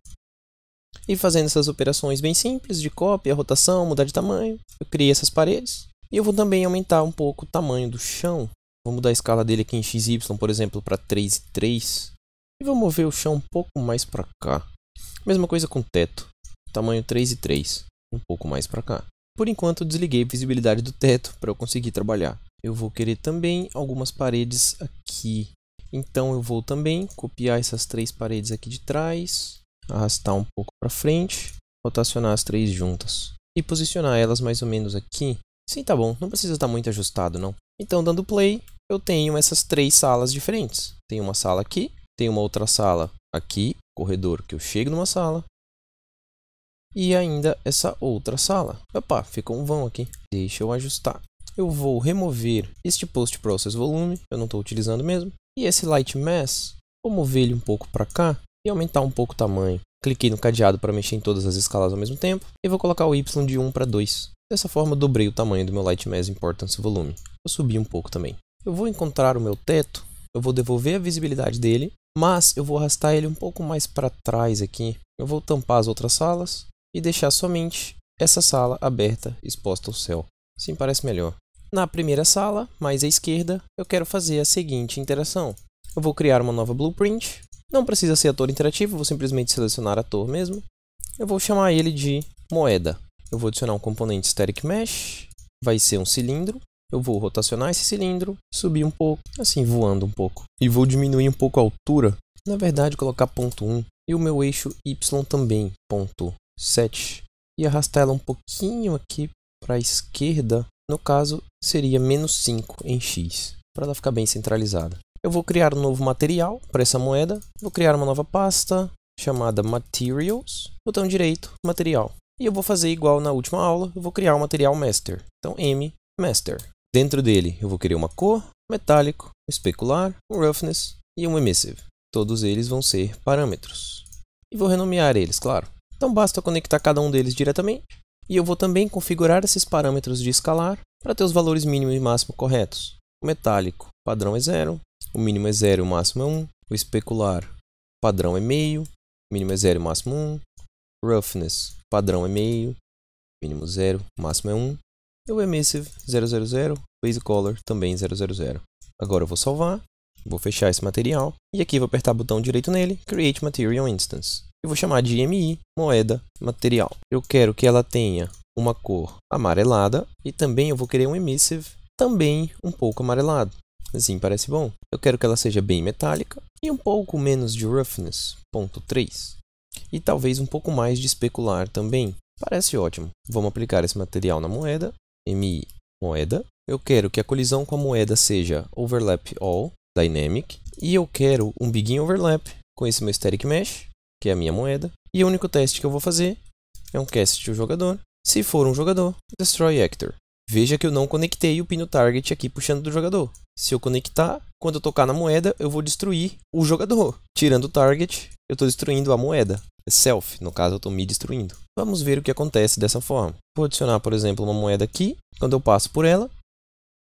E fazendo essas operações bem simples de cópia, rotação, mudar de tamanho, eu criei essas paredes. E eu vou também aumentar um pouco o tamanho do chão. Vou mudar a escala dele aqui em XY, por exemplo, para 3 e 3. E vou mover o chão um pouco mais para cá. Mesma coisa com o teto. Tamanho 3 e 3. Um pouco mais para cá. Por enquanto, eu desliguei a visibilidade do teto para eu conseguir trabalhar. Eu vou querer também algumas paredes aqui então eu vou também copiar essas três paredes aqui de trás, arrastar um pouco para frente, rotacionar as três juntas e posicionar elas mais ou menos aqui. Sim, tá bom, não precisa estar tá muito ajustado não. Então dando play, eu tenho essas três salas diferentes. Tem uma sala aqui, tem uma outra sala aqui, corredor que eu chego numa sala, e ainda essa outra sala. Opa, ficou um vão aqui. Deixa eu ajustar. Eu vou remover este Post Process Volume, eu não estou utilizando mesmo, e esse Light Mass, vou mover ele um pouco para cá e aumentar um pouco o tamanho. Cliquei no cadeado para mexer em todas as escalas ao mesmo tempo e vou colocar o Y de 1 para 2. Dessa forma eu dobrei o tamanho do meu Light Mass Importance Volume. Vou subir um pouco também. Eu vou encontrar o meu teto, eu vou devolver a visibilidade dele, mas eu vou arrastar ele um pouco mais para trás aqui. Eu vou tampar as outras salas e deixar somente essa sala aberta exposta ao céu. Assim parece melhor. Na primeira sala, mais à esquerda, eu quero fazer a seguinte interação. Eu vou criar uma nova blueprint. Não precisa ser ator interativo, vou simplesmente selecionar ator mesmo. Eu vou chamar ele de moeda. Eu vou adicionar um componente static mesh, vai ser um cilindro. Eu vou rotacionar esse cilindro, subir um pouco, assim voando um pouco. E vou diminuir um pouco a altura, na verdade colocar ponto 1 e o meu eixo Y também, ponto 7. E arrastar ela um pouquinho aqui para a esquerda no caso, seria menos 5 em x, para ela ficar bem centralizada. Eu vou criar um novo material para essa moeda. Vou criar uma nova pasta chamada Materials, botão direito, Material. E eu vou fazer igual na última aula, eu vou criar um material Master. Então, M, Master. Dentro dele, eu vou criar uma cor, metálico, especular, um roughness e um emissive. Todos eles vão ser parâmetros. E vou renomear eles, claro. Então, basta conectar cada um deles diretamente e eu vou também configurar esses parâmetros de escalar para ter os valores mínimo e máximo corretos. O metálico, padrão é 0, o mínimo é 0 e o máximo é 1. Um. O especular, padrão é meio, mínimo é 0 e máximo 1. Um. Roughness, padrão é meio, mínimo zero, máximo é 1. Um. E o emissive 000, base color também 000. Agora eu vou salvar, vou fechar esse material e aqui vou apertar o botão direito nele, Create Material Instance. Eu vou chamar de MI, moeda material. Eu quero que ela tenha uma cor amarelada e também eu vou querer um emissive também um pouco amarelado. Assim parece bom. Eu quero que ela seja bem metálica e um pouco menos de roughness, ponto 3. E talvez um pouco mais de especular também. Parece ótimo. Vamos aplicar esse material na moeda, MI moeda. Eu quero que a colisão com a moeda seja overlap all dynamic e eu quero um begin overlap com esse meu static mesh que é a minha moeda. E o único teste que eu vou fazer é um cast um jogador. Se for um jogador, destroy actor. Veja que eu não conectei o pino target aqui puxando do jogador. Se eu conectar, quando eu tocar na moeda, eu vou destruir o jogador. Tirando o target, eu estou destruindo a moeda. Self, no caso eu estou me destruindo. Vamos ver o que acontece dessa forma. Vou adicionar, por exemplo, uma moeda aqui. Quando eu passo por ela,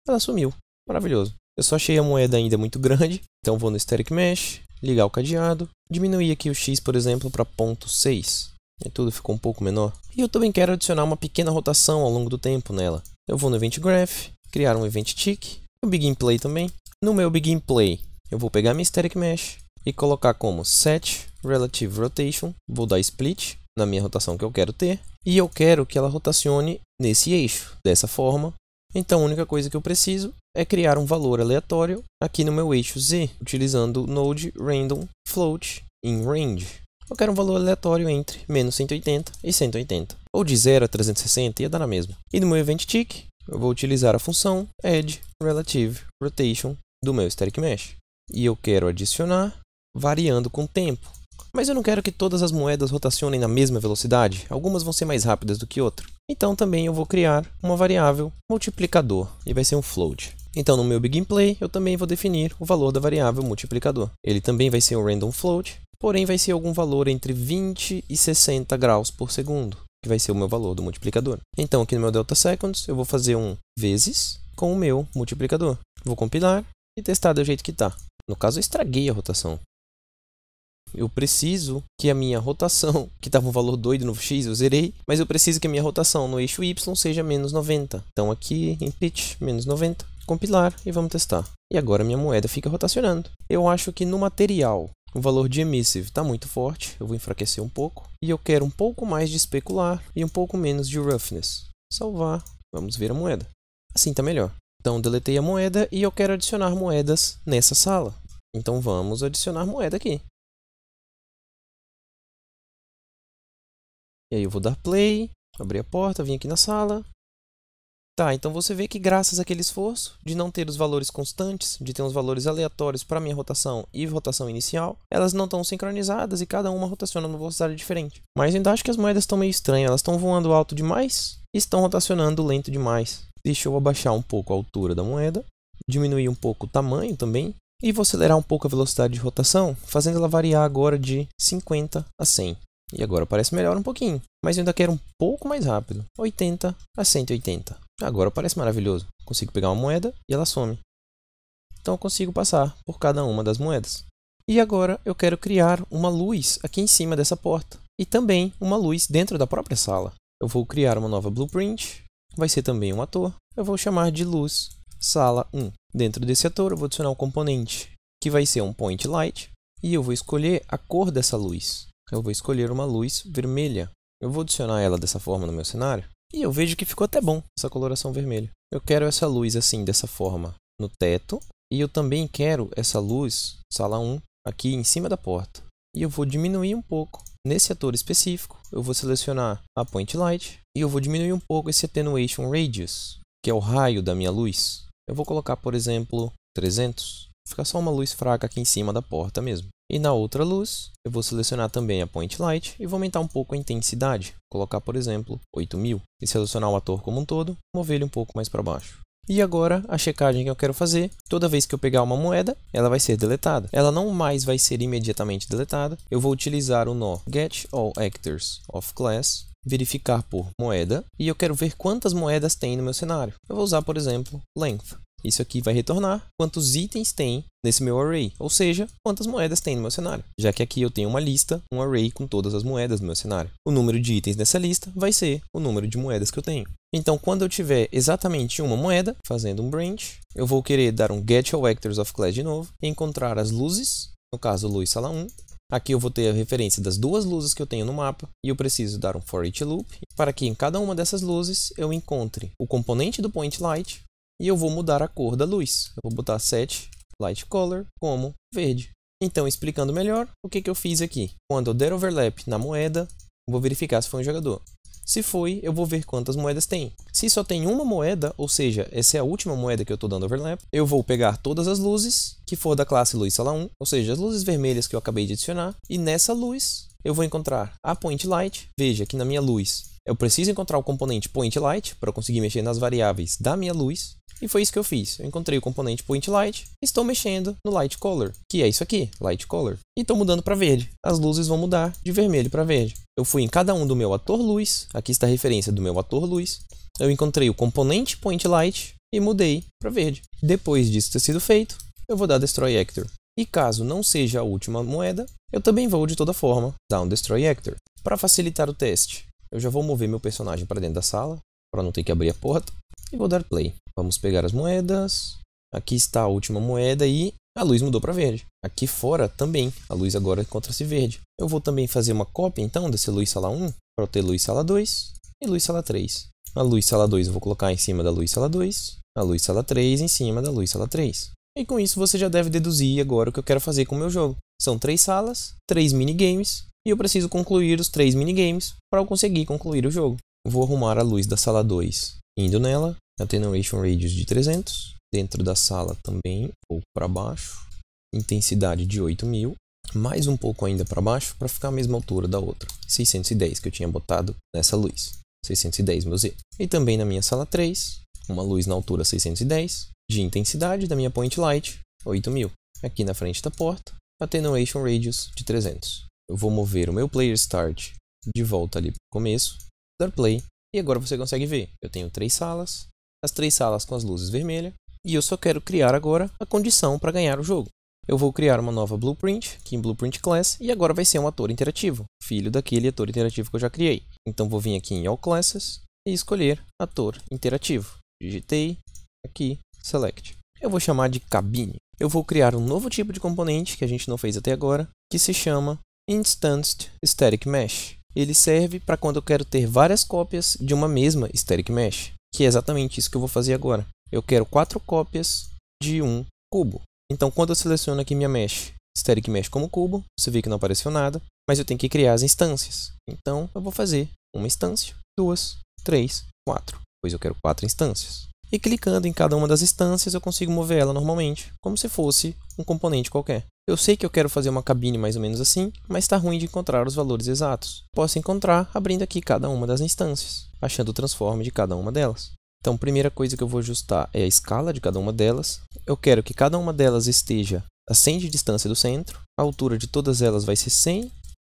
ela sumiu. Maravilhoso. Eu só achei a moeda ainda muito grande, então vou no Static Mesh, ligar o cadeado, diminuir aqui o x, por exemplo, para 0.6, e tudo ficou um pouco menor. E eu também quero adicionar uma pequena rotação ao longo do tempo nela. Eu vou no Event Graph, criar um Event Tick, o Begin Play também. No meu Begin Play, eu vou pegar minha Static Mesh e colocar como Set Relative Rotation, vou dar Split na minha rotação que eu quero ter, e eu quero que ela rotacione nesse eixo, dessa forma. Então a única coisa que eu preciso é criar um valor aleatório aqui no meu eixo z, utilizando o node random float in range. Eu quero um valor aleatório entre menos 180 e 180, ou de 0 a 360, ia dar na mesma. E no meu event tick, eu vou utilizar a função add relative rotation do meu static mesh. E eu quero adicionar variando com o tempo. Mas eu não quero que todas as moedas rotacionem na mesma velocidade, algumas vão ser mais rápidas do que outras. Então também eu vou criar uma variável multiplicador e vai ser um float. Então no meu begin play eu também vou definir o valor da variável multiplicador. Ele também vai ser um random float, porém vai ser algum valor entre 20 e 60 graus por segundo, que vai ser o meu valor do multiplicador. Então aqui no meu delta seconds eu vou fazer um vezes com o meu multiplicador. Vou compilar e testar do jeito que está. No caso eu estraguei a rotação. Eu preciso que a minha rotação, que estava um valor doido no x, eu zerei, mas eu preciso que a minha rotação no eixo y seja menos 90. Então aqui em pitch, menos 90 compilar e vamos testar. E agora minha moeda fica rotacionando. Eu acho que no material o valor de emissive está muito forte, eu vou enfraquecer um pouco. E eu quero um pouco mais de especular e um pouco menos de roughness. Salvar, vamos ver a moeda. Assim está melhor. Então deletei a moeda e eu quero adicionar moedas nessa sala. Então vamos adicionar moeda aqui. E aí eu vou dar play, abrir a porta, vim aqui na sala, Tá, então você vê que graças àquele esforço de não ter os valores constantes, de ter os valores aleatórios para minha rotação e rotação inicial, elas não estão sincronizadas e cada uma rotaciona numa velocidade diferente. Mas ainda acho que as moedas estão meio estranhas, elas estão voando alto demais e estão rotacionando lento demais. Deixa eu abaixar um pouco a altura da moeda, diminuir um pouco o tamanho também, e vou acelerar um pouco a velocidade de rotação, fazendo ela variar agora de 50 a 100. E agora parece melhor um pouquinho, mas eu ainda quero um pouco mais rápido, 80 a 180. Agora parece maravilhoso. Consigo pegar uma moeda e ela some. Então eu consigo passar por cada uma das moedas. E agora eu quero criar uma luz aqui em cima dessa porta e também uma luz dentro da própria sala. Eu vou criar uma nova blueprint, vai ser também um ator. Eu vou chamar de luz sala 1. Dentro desse ator eu vou adicionar um componente que vai ser um point light e eu vou escolher a cor dessa luz. Eu vou escolher uma luz vermelha. Eu vou adicionar ela dessa forma no meu cenário e eu vejo que ficou até bom essa coloração vermelha. Eu quero essa luz assim, dessa forma, no teto. E eu também quero essa luz, sala 1, aqui em cima da porta. E eu vou diminuir um pouco. Nesse ator específico, eu vou selecionar a Point Light. E eu vou diminuir um pouco esse Attenuation Radius, que é o raio da minha luz. Eu vou colocar, por exemplo, 300. Fica só uma luz fraca aqui em cima da porta mesmo. E na outra luz, eu vou selecionar também a Point Light e vou aumentar um pouco a intensidade, colocar, por exemplo, 8000, e selecionar o ator como um todo, mover ele um pouco mais para baixo. E agora, a checagem que eu quero fazer, toda vez que eu pegar uma moeda, ela vai ser deletada. Ela não mais vai ser imediatamente deletada, eu vou utilizar o nó Get All Actors of Class, verificar por moeda, e eu quero ver quantas moedas tem no meu cenário. Eu vou usar, por exemplo, Length. Isso aqui vai retornar quantos itens tem nesse meu array, ou seja, quantas moedas tem no meu cenário. Já que aqui eu tenho uma lista, um array com todas as moedas do meu cenário. O número de itens nessa lista vai ser o número de moedas que eu tenho. Então, quando eu tiver exatamente uma moeda, fazendo um branch, eu vou querer dar um get all actors of class de novo, encontrar as luzes, no caso luz sala 1, Aqui eu vou ter a referência das duas luzes que eu tenho no mapa e eu preciso dar um for each loop para que em cada uma dessas luzes eu encontre o componente do point light e eu vou mudar a cor da luz. Eu vou botar set light color como verde. Então, explicando melhor, o que, que eu fiz aqui? Quando eu der overlap na moeda, eu vou verificar se foi um jogador. Se foi, eu vou ver quantas moedas tem. Se só tem uma moeda, ou seja, essa é a última moeda que eu estou dando overlap, eu vou pegar todas as luzes, que for da classe luz sala 1, ou seja, as luzes vermelhas que eu acabei de adicionar, e nessa luz eu vou encontrar a point light, veja que na minha luz eu preciso encontrar o componente point light para conseguir mexer nas variáveis da minha luz. E foi isso que eu fiz. Eu encontrei o componente point light, estou mexendo no light color, que é isso aqui, light color, e estou mudando para verde. As luzes vão mudar de vermelho para verde. Eu fui em cada um do meu ator luz, aqui está a referência do meu ator luz. Eu encontrei o componente point light e mudei para verde. Depois disso ter sido feito, eu vou dar destroy actor. E caso não seja a última moeda, eu também vou de toda forma dar um destroy actor. Para facilitar o teste, eu já vou mover meu personagem para dentro da sala, para não ter que abrir a porta, e vou dar play. Vamos pegar as moedas. Aqui está a última moeda e a luz mudou para verde. Aqui fora também, a luz agora encontra-se verde. Eu vou também fazer uma cópia então desse luz sala 1 para ter luz sala 2 e luz sala 3. A luz sala 2 eu vou colocar em cima da luz sala 2, a luz sala 3 em cima da luz sala 3. E com isso você já deve deduzir agora o que eu quero fazer com o meu jogo. São três salas, três minigames e eu preciso concluir os três minigames para eu conseguir concluir o jogo. Vou arrumar a luz da sala 2 indo nela, Attenuation Radius de 300, dentro da sala também, um pouco para baixo, intensidade de 8000, mais um pouco ainda para baixo para ficar a mesma altura da outra, 610 que eu tinha botado nessa luz, 610 meu Z. E também na minha sala 3, uma luz na altura 610, de intensidade da minha point light, 8000, aqui na frente da porta, attenuation radius de 300 eu vou mover o meu player start de volta ali para o começo, dar play, e agora você consegue ver, eu tenho três salas, as três salas com as luzes vermelhas, e eu só quero criar agora a condição para ganhar o jogo. Eu vou criar uma nova Blueprint, aqui em Blueprint Class, e agora vai ser um ator interativo, filho daquele ator interativo que eu já criei. Então vou vir aqui em All Classes e escolher ator interativo. Digitei, aqui, Select. Eu vou chamar de cabine. Eu vou criar um novo tipo de componente que a gente não fez até agora, que se chama Instanced Static Mesh. Ele serve para quando eu quero ter várias cópias de uma mesma Static Mesh, que é exatamente isso que eu vou fazer agora. Eu quero quatro cópias de um cubo. Então, quando eu seleciono aqui minha mesh, Static Mesh como cubo, você vê que não apareceu nada, mas eu tenho que criar as instâncias. Então, eu vou fazer uma instância, duas, três, quatro, pois eu quero quatro instâncias. E clicando em cada uma das instâncias, eu consigo mover ela normalmente, como se fosse um componente qualquer. Eu sei que eu quero fazer uma cabine mais ou menos assim, mas está ruim de encontrar os valores exatos. Posso encontrar abrindo aqui cada uma das instâncias, achando o transform de cada uma delas. Então, a primeira coisa que eu vou ajustar é a escala de cada uma delas. Eu quero que cada uma delas esteja a 100 de distância do centro. A altura de todas elas vai ser 100,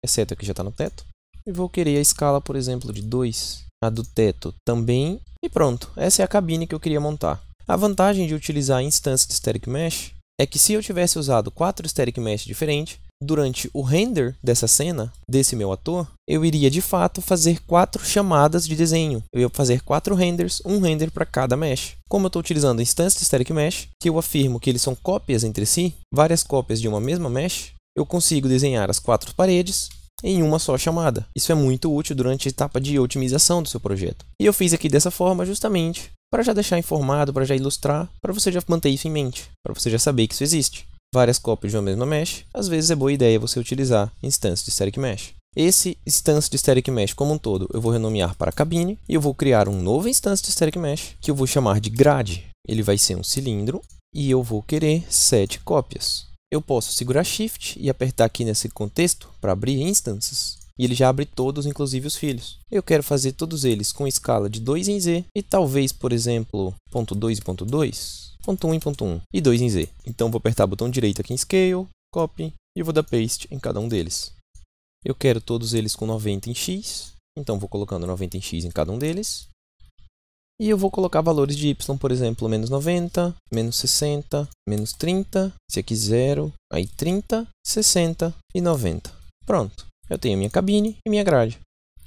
exceto a que já está no teto. E vou querer a escala, por exemplo, de 2. A do teto também. E pronto, essa é a cabine que eu queria montar. A vantagem de utilizar instâncias de Static Mesh é que se eu tivesse usado quatro static mesh diferentes, durante o render dessa cena, desse meu ator, eu iria de fato fazer quatro chamadas de desenho. Eu ia fazer quatro renders, um render para cada mesh. Como eu estou utilizando instâncias de static mesh, que eu afirmo que eles são cópias entre si, várias cópias de uma mesma mesh, eu consigo desenhar as quatro paredes em uma só chamada. Isso é muito útil durante a etapa de otimização do seu projeto. E eu fiz aqui dessa forma justamente para já deixar informado, para já ilustrar, para você já manter isso em mente, para você já saber que isso existe. Várias cópias de uma mesma mesh, às vezes é boa ideia você utilizar instâncias de static mesh. Esse instância de static mesh como um todo eu vou renomear para cabine e eu vou criar um novo instância de static mesh que eu vou chamar de grade. Ele vai ser um cilindro e eu vou querer sete cópias. Eu posso segurar Shift e apertar aqui nesse contexto para abrir instâncias e ele já abre todos, inclusive os filhos. Eu quero fazer todos eles com escala de 2 em Z e talvez, por exemplo, ponto .2 e ponto .2, ponto .1 e ponto .1 e 2 em Z. Então vou apertar o botão direito aqui em Scale, Copy e vou dar Paste em cada um deles. Eu quero todos eles com 90 em X, então vou colocando 90 em X em cada um deles. E eu vou colocar valores de y, por exemplo, menos 90, menos 60, menos 30, se aqui 0, aí 30, 60 e 90. Pronto. Eu tenho a minha cabine e minha grade.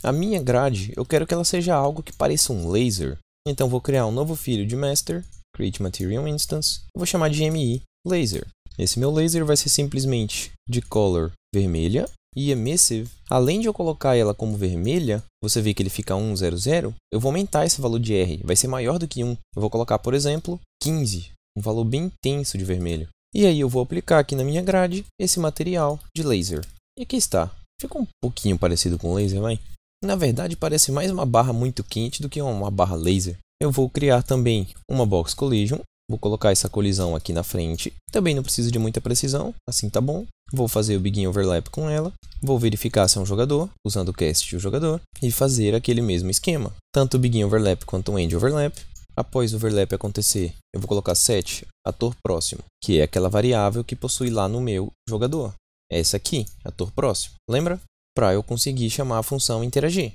A minha grade, eu quero que ela seja algo que pareça um laser. Então vou criar um novo filho de master, create material instance, vou chamar de MI laser. Esse meu laser vai ser simplesmente de color vermelha e emissive. Além de eu colocar ela como vermelha, você vê que ele fica 100, eu vou aumentar esse valor de R, vai ser maior do que 1. Eu vou colocar, por exemplo, 15, um valor bem intenso de vermelho. E aí eu vou aplicar aqui na minha grade esse material de laser. E aqui está, Ficou um pouquinho parecido com laser, vai? Na verdade, parece mais uma barra muito quente do que uma barra laser. Eu vou criar também uma Box Collision. Vou colocar essa colisão aqui na frente. Também não preciso de muita precisão, assim tá bom. Vou fazer o Begin Overlap com ela. Vou verificar se é um jogador, usando o cast o jogador. E fazer aquele mesmo esquema. Tanto o Begin Overlap quanto o End Overlap. Após o overlap acontecer, eu vou colocar set ator próximo, que é aquela variável que possui lá no meu jogador. É essa aqui, ator próximo, lembra? Para eu conseguir chamar a função interagir.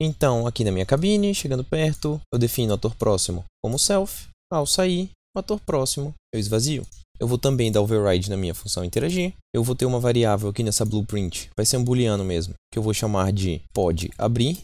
Então, aqui na minha cabine, chegando perto, eu defino ator próximo como self. Ao sair, o ator próximo eu esvazio. Eu vou também dar override na minha função interagir. Eu vou ter uma variável aqui nessa blueprint, vai ser um booleano mesmo, que eu vou chamar de pode abrir.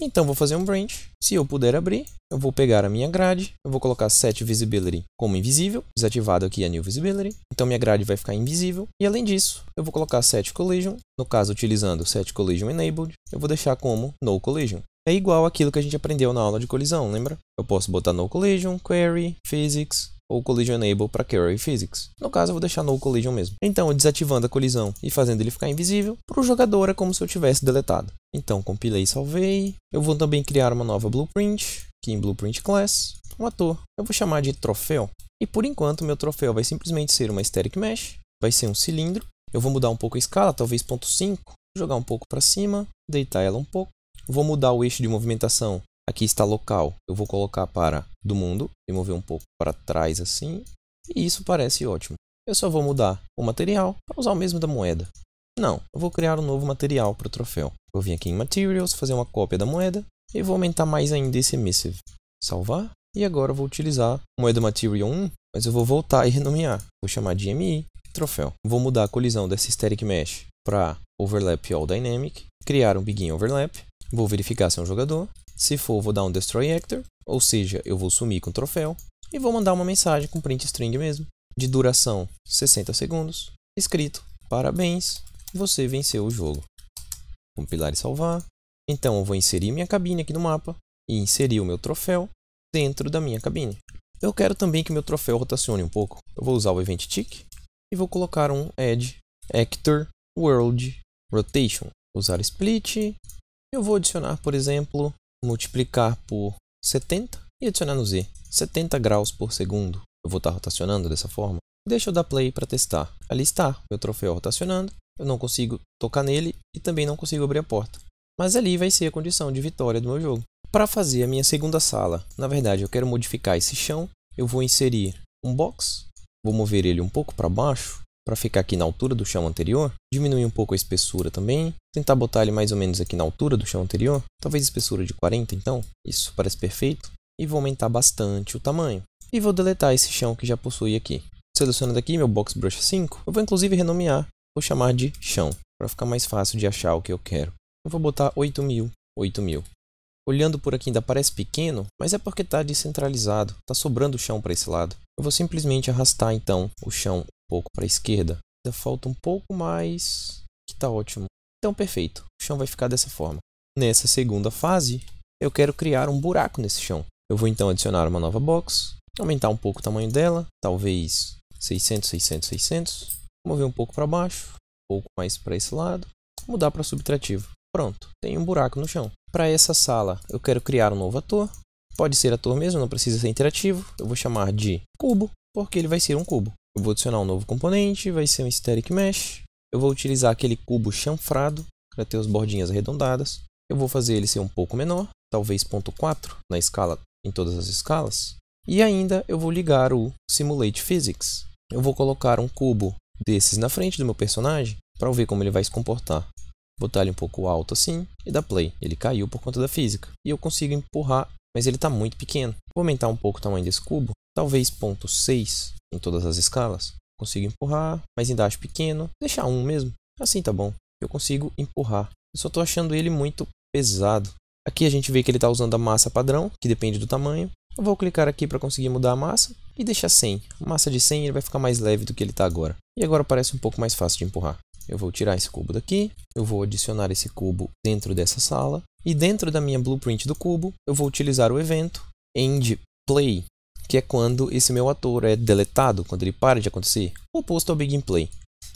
Então vou fazer um branch. Se eu puder abrir, eu vou pegar a minha grade, eu vou colocar set visibility como invisível, desativado aqui a new visibility. Então minha grade vai ficar invisível. E além disso, eu vou colocar set collision, no caso utilizando set collision enabled, eu vou deixar como no collision. É igual aquilo que a gente aprendeu na aula de colisão, lembra? Eu posso botar no collision, query, physics, ou collision enable para Carry Physics. No caso, eu vou deixar no collision mesmo. Então, desativando a colisão e fazendo ele ficar invisível, para o jogador é como se eu tivesse deletado. Então, compilei e salvei. Eu vou também criar uma nova blueprint, aqui em Blueprint Class, um ator. Eu vou chamar de troféu. E por enquanto, meu troféu vai simplesmente ser uma static mesh, vai ser um cilindro. Eu vou mudar um pouco a escala, talvez 0.5, jogar um pouco para cima, deitar ela um pouco. Vou mudar o eixo de movimentação Aqui está local. Eu vou colocar para do mundo e mover um pouco para trás assim. E isso parece ótimo. Eu só vou mudar o material para usar o mesmo da moeda. Não, eu vou criar um novo material para o troféu. Vou vir aqui em Materials, fazer uma cópia da moeda e vou aumentar mais ainda esse emissive. Salvar. E agora vou utilizar moeda Material 1, mas eu vou voltar e renomear. Vou chamar de MI troféu. Vou mudar a colisão dessa Static Mesh para Overlap All Dynamic, criar um Begin Overlap, vou verificar se é um jogador se for, vou dar um Destroy Actor, ou seja, eu vou sumir com o troféu e vou mandar uma mensagem com print string mesmo, de duração 60 segundos, escrito: Parabéns, você venceu o jogo. Compilar e salvar. Então eu vou inserir minha cabine aqui no mapa e inserir o meu troféu dentro da minha cabine. Eu quero também que meu troféu rotacione um pouco. Eu vou usar o event tick e vou colocar um add actor world rotation. Usar split. Eu vou adicionar, por exemplo, multiplicar por 70 e adicionar no Z. 70 graus por segundo. Eu vou estar rotacionando dessa forma. Deixa eu dar play para testar. Ali está, meu troféu rotacionando. Eu não consigo tocar nele e também não consigo abrir a porta. Mas ali vai ser a condição de vitória do meu jogo. Para fazer a minha segunda sala, na verdade eu quero modificar esse chão. Eu vou inserir um box, vou mover ele um pouco para baixo para ficar aqui na altura do chão anterior, diminuir um pouco a espessura também, tentar botar ele mais ou menos aqui na altura do chão anterior, talvez espessura de 40 então, isso parece perfeito, e vou aumentar bastante o tamanho. E vou deletar esse chão que já possui aqui. Selecionando aqui meu Box Brush 5, eu vou inclusive renomear, vou chamar de chão, para ficar mais fácil de achar o que eu quero. Eu vou botar 8000, 8000. Olhando por aqui ainda parece pequeno, mas é porque está descentralizado, está sobrando chão para esse lado. Eu vou simplesmente arrastar então o chão pouco para a esquerda. Ainda falta um pouco mais, que está ótimo. Então, perfeito. O chão vai ficar dessa forma. Nessa segunda fase, eu quero criar um buraco nesse chão. Eu vou então adicionar uma nova box, aumentar um pouco o tamanho dela, talvez 600, 600, 600. Mover um pouco para baixo, um pouco mais para esse lado, mudar para subtrativo. Pronto, tem um buraco no chão. Para essa sala, eu quero criar um novo ator. Pode ser ator mesmo, não precisa ser interativo. Eu vou chamar de cubo, porque ele vai ser um cubo. Eu vou adicionar um novo componente, vai ser um Static Mesh. Eu vou utilizar aquele cubo chanfrado para ter as bordinhas arredondadas. Eu vou fazer ele ser um pouco menor, talvez 0.4 na escala, em todas as escalas. E ainda eu vou ligar o Simulate Physics. Eu vou colocar um cubo desses na frente do meu personagem para ver como ele vai se comportar. Botar ele um pouco alto assim e dar play. Ele caiu por conta da física. E eu consigo empurrar, mas ele está muito pequeno. Vou aumentar um pouco o tamanho desse cubo, talvez 0.6 em todas as escalas. Consigo empurrar, mas ainda acho pequeno. Deixar um mesmo. Assim tá bom. Eu consigo empurrar. Eu só estou achando ele muito pesado. Aqui a gente vê que ele está usando a massa padrão, que depende do tamanho. Eu vou clicar aqui para conseguir mudar a massa e deixar 100. A massa de 100 ele vai ficar mais leve do que ele está agora. E agora parece um pouco mais fácil de empurrar. Eu vou tirar esse cubo daqui, eu vou adicionar esse cubo dentro dessa sala. E dentro da minha blueprint do cubo, eu vou utilizar o evento end play, que é quando esse meu ator é deletado, quando ele para de acontecer, O oposto ao begin Play.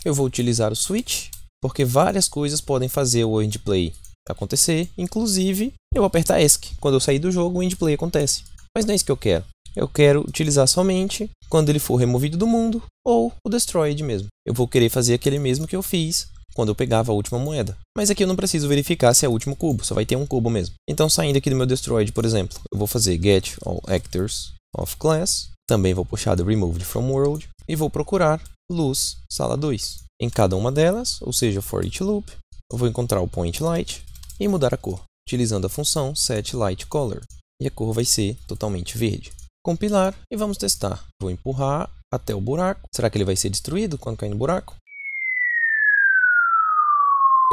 Eu vou utilizar o switch, porque várias coisas podem fazer o end play acontecer, inclusive eu vou apertar ESC. Quando eu sair do jogo, o end play acontece. Mas não é isso que eu quero. Eu quero utilizar somente quando ele for removido do mundo ou o destroyed mesmo. Eu vou querer fazer aquele mesmo que eu fiz quando eu pegava a última moeda. Mas aqui eu não preciso verificar se é o último cubo, só vai ter um cubo mesmo. Então saindo aqui do meu Destroyed, por exemplo, eu vou fazer get all actors of class, também vou puxar do removed from world e vou procurar luz sala 2. Em cada uma delas, ou seja, for each loop, eu vou encontrar o point light e mudar a cor, utilizando a função setLightColor, e a cor vai ser totalmente verde. Compilar e vamos testar. Vou empurrar até o buraco. Será que ele vai ser destruído quando cair no buraco?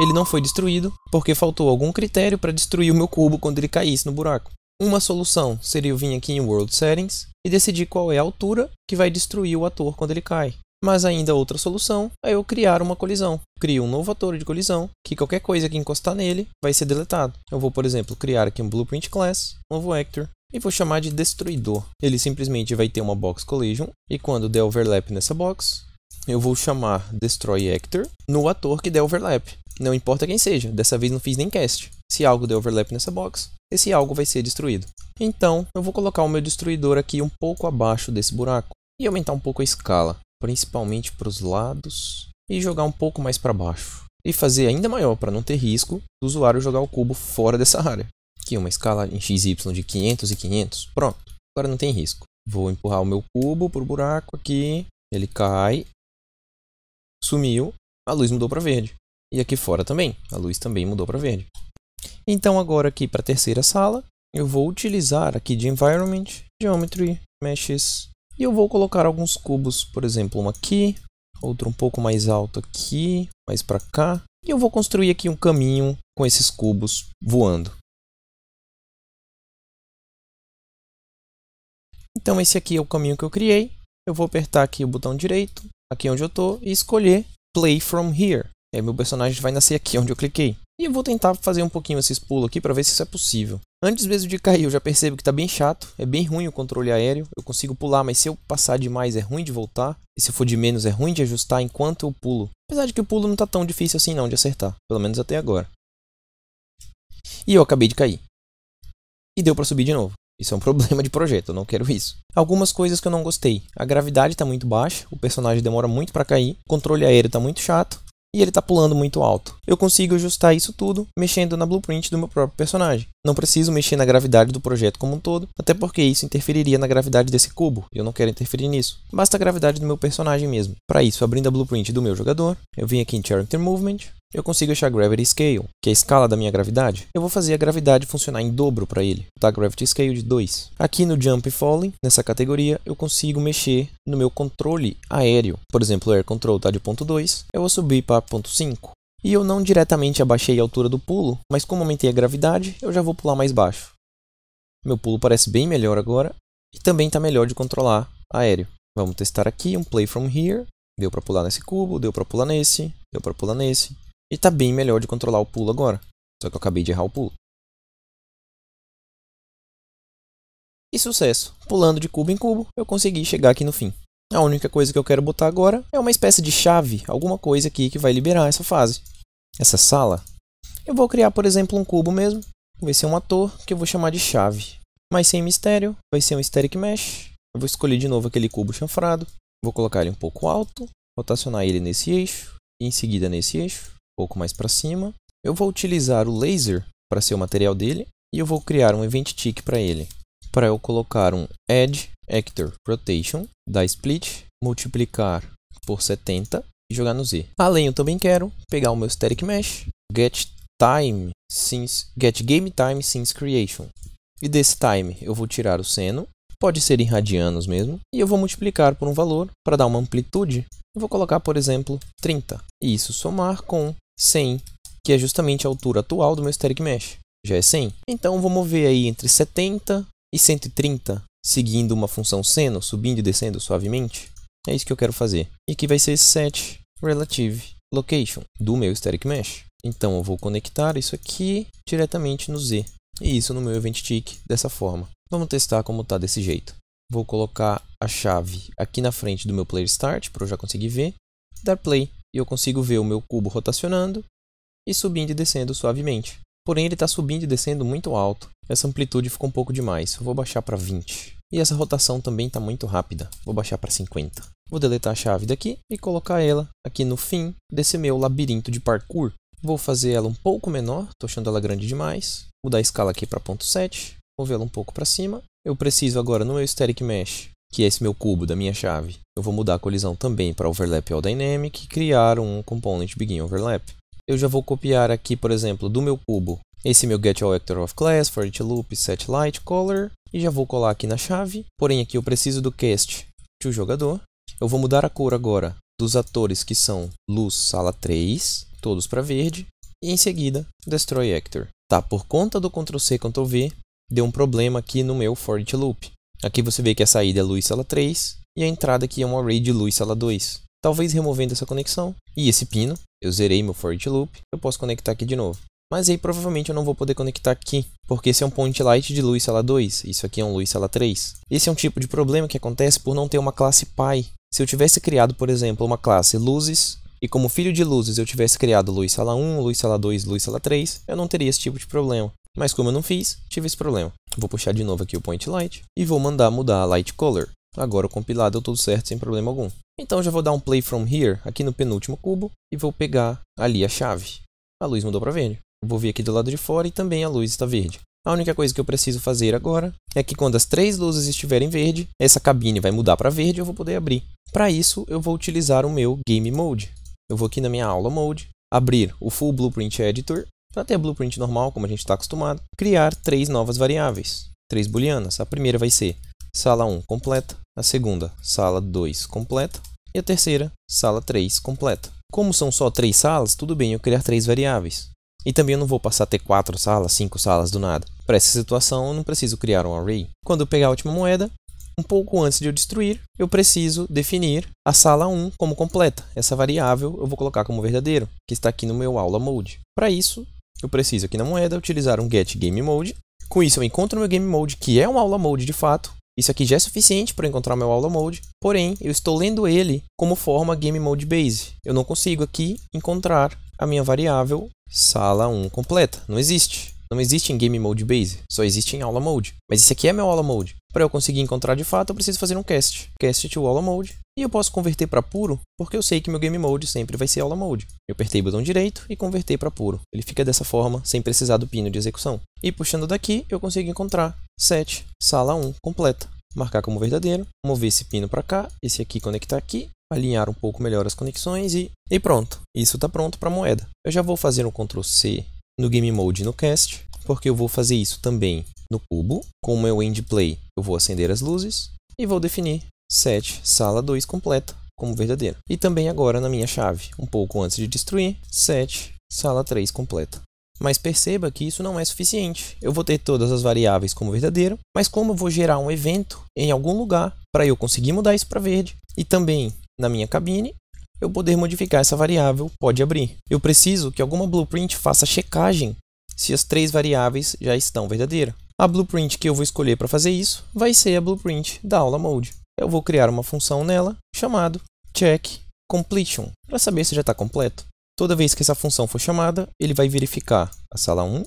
Ele não foi destruído porque faltou algum critério para destruir o meu cubo quando ele caísse no buraco. Uma solução seria eu vir aqui em World Settings e decidir qual é a altura que vai destruir o ator quando ele cai. Mas ainda outra solução é eu criar uma colisão. Crio um novo ator de colisão, que qualquer coisa que encostar nele vai ser deletado. Eu vou, por exemplo, criar aqui um Blueprint Class, novo Actor, e vou chamar de Destruidor. Ele simplesmente vai ter uma Box Collision, e quando der overlap nessa box, eu vou chamar Destroy Actor no ator que der overlap. Não importa quem seja, dessa vez não fiz nem cast. Se algo der overlap nessa box, esse algo vai ser destruído. Então, eu vou colocar o meu destruidor aqui um pouco abaixo desse buraco e aumentar um pouco a escala, principalmente para os lados e jogar um pouco mais para baixo. E fazer ainda maior para não ter risco do usuário jogar o cubo fora dessa área. Aqui uma escala em XY de 500 e 500, pronto, agora não tem risco. Vou empurrar o meu cubo o buraco aqui, ele cai, sumiu, a luz mudou para verde. E aqui fora também, a luz também mudou para verde. Então agora aqui para a terceira sala, eu vou utilizar aqui de Environment, Geometry, Meshes, e eu vou colocar alguns cubos, por exemplo, um aqui, outro um pouco mais alto aqui, mais para cá. E eu vou construir aqui um caminho com esses cubos voando. Então esse aqui é o caminho que eu criei. Eu vou apertar aqui o botão direito, aqui onde eu estou, e escolher Play From Here aí é, meu personagem vai nascer aqui onde eu cliquei. E eu vou tentar fazer um pouquinho esses pulos aqui para ver se isso é possível. Antes mesmo de cair eu já percebo que está bem chato, é bem ruim o controle aéreo, eu consigo pular, mas se eu passar demais é ruim de voltar, e se for de menos é ruim de ajustar enquanto eu pulo. Apesar de que o pulo não está tão difícil assim não de acertar, pelo menos até agora. E eu acabei de cair. E deu para subir de novo. Isso é um problema de projeto, eu não quero isso. Algumas coisas que eu não gostei. A gravidade está muito baixa, o personagem demora muito para cair, o controle aéreo está muito chato, e ele está pulando muito alto. Eu consigo ajustar isso tudo mexendo na blueprint do meu próprio personagem. Não preciso mexer na gravidade do projeto como um todo, até porque isso interferiria na gravidade desse cubo, eu não quero interferir nisso. Basta a gravidade do meu personagem mesmo. Para isso, abrindo a blueprint do meu jogador, eu vim aqui em Character Movement, eu consigo achar Gravity Scale, que é a escala da minha gravidade. Eu vou fazer a gravidade funcionar em dobro para ele, tá? Gravity Scale de 2. Aqui no Jump Falling, nessa categoria, eu consigo mexer no meu controle aéreo. Por exemplo, o Air Control está de ponto 2, eu vou subir para ponto 5. E eu não diretamente abaixei a altura do pulo, mas como aumentei a gravidade, eu já vou pular mais baixo. Meu pulo parece bem melhor agora, e também está melhor de controlar aéreo. Vamos testar aqui um play from here. Deu para pular nesse cubo, deu para pular nesse, deu para pular nesse, e tá bem melhor de controlar o pulo agora. Só que eu acabei de errar o pulo. E sucesso! Pulando de cubo em cubo, eu consegui chegar aqui no fim. A única coisa que eu quero botar agora é uma espécie de chave, alguma coisa aqui que vai liberar essa fase. Essa sala. Eu vou criar, por exemplo, um cubo mesmo. Vai ser um ator que eu vou chamar de chave. Mas sem mistério, vai ser um static mesh. Eu vou escolher de novo aquele cubo chanfrado. Vou colocar ele um pouco alto, rotacionar ele nesse eixo e em seguida nesse eixo pouco mais para cima. Eu vou utilizar o laser para ser o material dele e eu vou criar um event tick para ele. Para eu colocar um edge actor rotation da split, multiplicar por 70 e jogar no Z. Além, eu também quero pegar o meu static mesh, get time since get game time since creation. E desse time eu vou tirar o seno, pode ser em radianos mesmo, e eu vou multiplicar por um valor para dar uma amplitude. Eu vou colocar, por exemplo, 30. E isso somar com 100, que é justamente a altura atual do meu static mesh. Já é 100. Então vou mover aí entre 70 e 130, seguindo uma função seno, subindo e descendo suavemente. É isso que eu quero fazer. E aqui vai ser set relative location do meu static mesh. Então eu vou conectar isso aqui diretamente no Z. E isso no meu event tick dessa forma. Vamos testar como está desse jeito. Vou colocar a chave aqui na frente do meu player start para eu já conseguir ver. Dar play e eu consigo ver o meu cubo rotacionando e subindo e descendo suavemente. Porém, ele está subindo e descendo muito alto. Essa amplitude ficou um pouco demais. Eu vou baixar para 20. E essa rotação também está muito rápida. Vou baixar para 50. Vou deletar a chave daqui e colocar ela aqui no fim desse meu labirinto de parkour. Vou fazer ela um pouco menor, estou achando ela grande demais. Vou dar a escala aqui para 0.7. Vou vê-la um pouco para cima. Eu preciso agora no meu Static Mesh que é esse meu cubo da minha chave. Eu vou mudar a colisão também para Overlap All Dynamic e criar um component Begin Overlap. Eu já vou copiar aqui, por exemplo, do meu cubo, esse meu Get All Actor of Class, For Each Loop, Set Light, Color, e já vou colar aqui na chave. Porém, aqui eu preciso do cast to jogador. Eu vou mudar a cor agora dos atores que são Luz Sala 3, todos para verde, e em seguida Destroy Actor. Tá, por conta do Ctrl+C Ctrl+V, deu um problema aqui no meu for each loop. Aqui você vê que a saída é luz sala 3 e a entrada aqui é um array de luz sala 2. Talvez removendo essa conexão e esse pino, eu zerei meu for each loop, eu posso conectar aqui de novo. Mas aí provavelmente eu não vou poder conectar aqui, porque esse é um point light de luz sala 2, isso aqui é um luz sala 3. Esse é um tipo de problema que acontece por não ter uma classe pai. Se eu tivesse criado, por exemplo, uma classe luzes, e como filho de luzes eu tivesse criado luz sala 1, luz sala 2, luz sala 3, eu não teria esse tipo de problema. Mas como eu não fiz, tive esse problema. Vou puxar de novo aqui o Point Light e vou mandar mudar a Light Color. Agora o compilado deu é tudo certo sem problema algum. Então já vou dar um play from here aqui no penúltimo cubo e vou pegar ali a chave. A luz mudou para verde. Vou vir aqui do lado de fora e também a luz está verde. A única coisa que eu preciso fazer agora é que quando as três luzes estiverem verde, essa cabine vai mudar para verde e eu vou poder abrir. Para isso, eu vou utilizar o meu Game Mode. Eu vou aqui na minha aula Mode, abrir o Full Blueprint Editor para ter blueprint normal, como a gente está acostumado, criar três novas variáveis, três booleanas. A primeira vai ser sala 1 completa, a segunda, sala 2 completa, e a terceira, sala 3 completa. Como são só três salas, tudo bem eu criar três variáveis. E também eu não vou passar a ter quatro salas, cinco salas do nada. Para essa situação, eu não preciso criar um array. Quando eu pegar a última moeda, um pouco antes de eu destruir, eu preciso definir a sala 1 como completa. Essa variável eu vou colocar como verdadeiro, que está aqui no meu aula mode. Para isso, eu preciso aqui na moeda utilizar um get game mode. Com isso eu encontro meu game mode, que é um aula mode de fato. Isso aqui já é suficiente para encontrar meu aula mode, porém eu estou lendo ele como forma game mode base. Eu não consigo aqui encontrar a minha variável sala 1 completa, não existe. Não existe em Game Mode Base, só existe em Aula Mode. Mas esse aqui é meu Aula Mode. Para eu conseguir encontrar de fato, eu preciso fazer um cast. Cast to Aula Mode. E eu posso converter para puro, porque eu sei que meu Game Mode sempre vai ser Aula Mode. Eu apertei o botão direito e convertei para puro. Ele fica dessa forma, sem precisar do pino de execução. E puxando daqui, eu consigo encontrar set sala 1 completa. Marcar como verdadeiro, mover esse pino para cá, esse aqui conectar aqui, alinhar um pouco melhor as conexões e, e pronto. Isso está pronto para a moeda. Eu já vou fazer um Ctrl C no Game Mode no Cast, porque eu vou fazer isso também no cubo. Com o meu End Play, eu vou acender as luzes e vou definir set sala 2 completa como verdadeiro. E também agora na minha chave, um pouco antes de destruir, set sala 3 completa. Mas perceba que isso não é suficiente. Eu vou ter todas as variáveis como verdadeiro, mas como eu vou gerar um evento em algum lugar para eu conseguir mudar isso para verde e também na minha cabine, eu poder modificar essa variável pode abrir. Eu preciso que alguma blueprint faça checagem se as três variáveis já estão verdadeiras. A blueprint que eu vou escolher para fazer isso vai ser a blueprint da aula mode. Eu vou criar uma função nela chamado check completion para saber se já está completo. Toda vez que essa função for chamada, ele vai verificar a sala 1,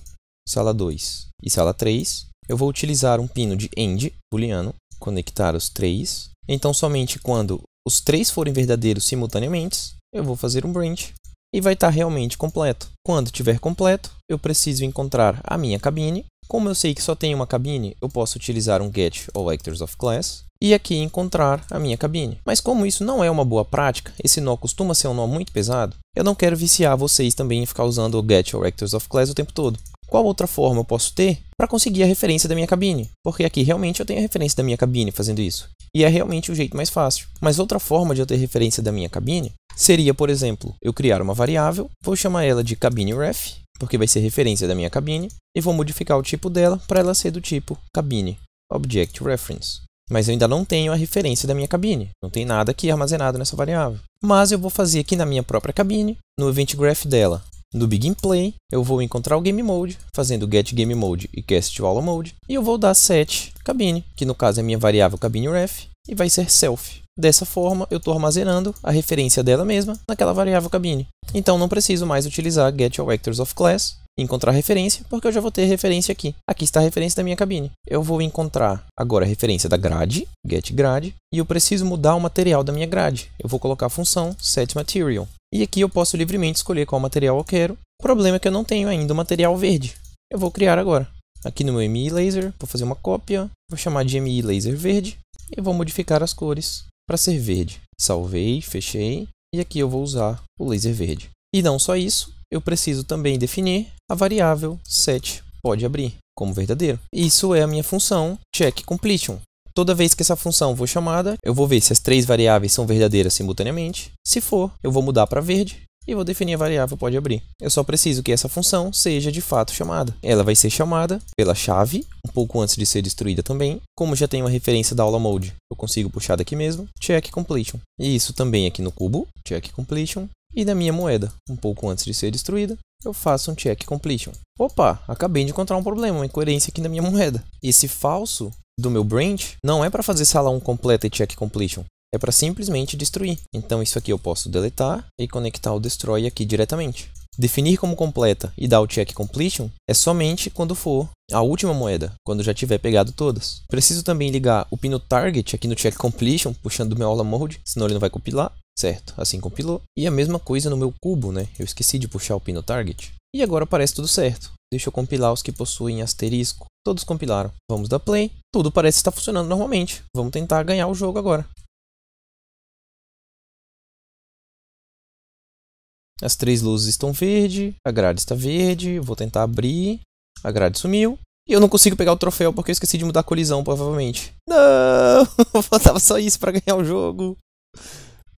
sala 2 e sala 3. Eu vou utilizar um pino de end booleano, conectar os três. Então, somente quando os três forem verdadeiros simultaneamente, eu vou fazer um print e vai estar tá realmente completo. Quando tiver completo, eu preciso encontrar a minha cabine. Como eu sei que só tem uma cabine, eu posso utilizar um get all actors of class e aqui encontrar a minha cabine. Mas como isso não é uma boa prática, esse nó costuma ser um nó muito pesado, eu não quero viciar vocês também em ficar usando o get all actors of class o tempo todo. Qual outra forma eu posso ter para conseguir a referência da minha cabine? Porque aqui realmente eu tenho a referência da minha cabine fazendo isso. E é realmente o jeito mais fácil. Mas outra forma de eu ter referência da minha cabine seria, por exemplo, eu criar uma variável, vou chamar ela de cabine ref, porque vai ser referência da minha cabine, e vou modificar o tipo dela para ela ser do tipo cabine object reference. Mas eu ainda não tenho a referência da minha cabine, não tem nada aqui armazenado nessa variável. Mas eu vou fazer aqui na minha própria cabine, no event graph dela, no Begin Play, eu vou encontrar o Game Mode, fazendo get Game Mode e cast Aula Mode, e eu vou dar set cabine, que no caso é minha variável cabine ref, e vai ser self. Dessa forma, eu estou armazenando a referência dela mesma naquela variável cabine. Então não preciso mais utilizar get all actors of class, encontrar referência, porque eu já vou ter referência aqui. Aqui está a referência da minha cabine. Eu vou encontrar agora a referência da grade, get grade, e eu preciso mudar o material da minha grade. Eu vou colocar a função set material. E aqui eu posso livremente escolher qual material eu quero. O problema é que eu não tenho ainda o material verde. Eu vou criar agora. Aqui no meu MI Laser, vou fazer uma cópia, vou chamar de MI Laser Verde e vou modificar as cores para ser verde. Salvei, fechei e aqui eu vou usar o laser verde. E não só isso, eu preciso também definir a variável set pode abrir como verdadeiro. Isso é a minha função check completion, Toda vez que essa função for chamada, eu vou ver se as três variáveis são verdadeiras simultaneamente. Se for, eu vou mudar para verde e vou definir a variável pode abrir. Eu só preciso que essa função seja de fato chamada. Ela vai ser chamada pela chave, um pouco antes de ser destruída também. Como já tem uma referência da aula mode, eu consigo puxar daqui mesmo, check completion. E isso também aqui no cubo, check completion. E na minha moeda, um pouco antes de ser destruída, eu faço um check completion. Opa, acabei de encontrar um problema, uma incoerência aqui na minha moeda. Esse falso do meu branch não é para fazer sala 1 completa e check completion. É para simplesmente destruir. Então isso aqui eu posso deletar e conectar o destroy aqui diretamente. Definir como completa e dar o check completion é somente quando for a última moeda, quando já tiver pegado todas. Preciso também ligar o pino target aqui no check completion, puxando do meu aula mode, senão ele não vai compilar. Certo, assim compilou. E a mesma coisa no meu cubo, né? Eu esqueci de puxar o pino target. E agora parece tudo certo. Deixa eu compilar os que possuem asterisco. Todos compilaram. Vamos dar play. Tudo parece estar funcionando normalmente. Vamos tentar ganhar o jogo agora. As três luzes estão verde, a grade está verde, vou tentar abrir, a grade sumiu. E eu não consigo pegar o troféu porque eu esqueci de mudar a colisão, provavelmente. Não! Faltava só isso para ganhar o jogo.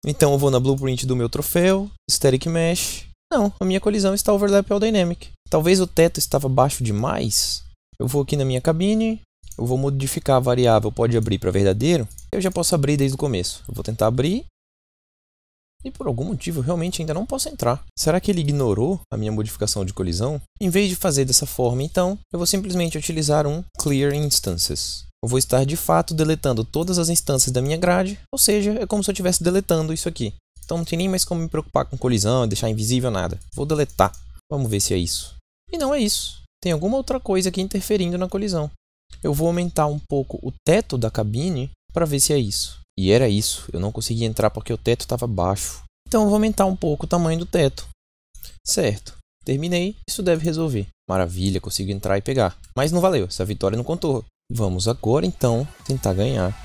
Então eu vou na blueprint do meu troféu, Static Mesh. Não, a minha colisão está Overlap All Dynamic. Talvez o teto estava baixo demais. Eu vou aqui na minha cabine, eu vou modificar a variável pode abrir para verdadeiro. Eu já posso abrir desde o começo. Eu vou tentar abrir. E por algum motivo eu realmente ainda não posso entrar. Será que ele ignorou a minha modificação de colisão? Em vez de fazer dessa forma então, eu vou simplesmente utilizar um clear instances. Eu vou estar de fato deletando todas as instâncias da minha grade, ou seja, é como se eu estivesse deletando isso aqui. Então não tem nem mais como me preocupar com colisão, deixar invisível, nada. Vou deletar. Vamos ver se é isso. E não é isso. Tem alguma outra coisa aqui interferindo na colisão. Eu vou aumentar um pouco o teto da cabine para ver se é isso. E era isso, eu não consegui entrar porque o teto estava baixo. Então eu vou aumentar um pouco o tamanho do teto. Certo, terminei, isso deve resolver. Maravilha, consigo entrar e pegar. Mas não valeu, essa vitória não contou. Vamos agora então tentar ganhar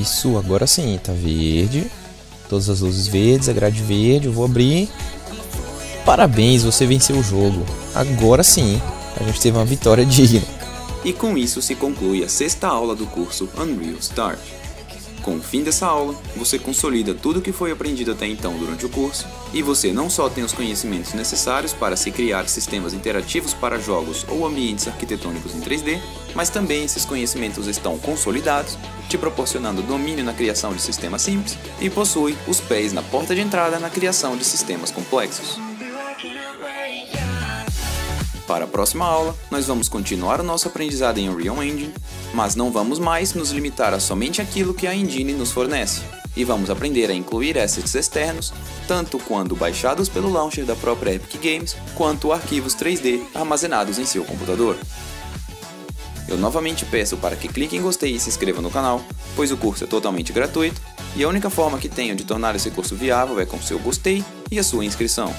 Isso, agora sim, tá verde. Todas as luzes verdes, a grade verde, eu vou abrir. Parabéns, você venceu o jogo. Agora sim, a gente teve uma vitória digna. E com isso se conclui a sexta aula do curso Unreal Start. Com o fim dessa aula, você consolida tudo o que foi aprendido até então durante o curso, e você não só tem os conhecimentos necessários para se criar sistemas interativos para jogos ou ambientes arquitetônicos em 3D, mas também esses conhecimentos estão consolidados te proporcionando domínio na criação de sistemas simples e possui os pés na porta de entrada na criação de sistemas complexos. Para a próxima aula, nós vamos continuar o nosso aprendizado em Unreal Engine, mas não vamos mais nos limitar a somente aquilo que a engine nos fornece, e vamos aprender a incluir assets externos, tanto quando baixados pelo launcher da própria Epic Games, quanto arquivos 3D armazenados em seu computador. Eu novamente peço para que clique em gostei e se inscreva no canal, pois o curso é totalmente gratuito e a única forma que tenho de tornar esse curso viável é com seu gostei e a sua inscrição.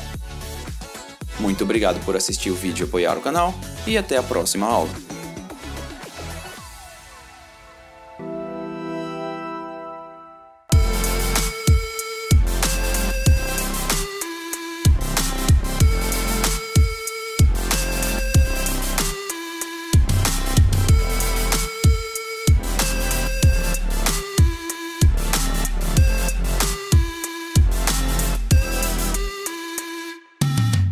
Muito obrigado por assistir o vídeo e apoiar o canal, e até a próxima aula.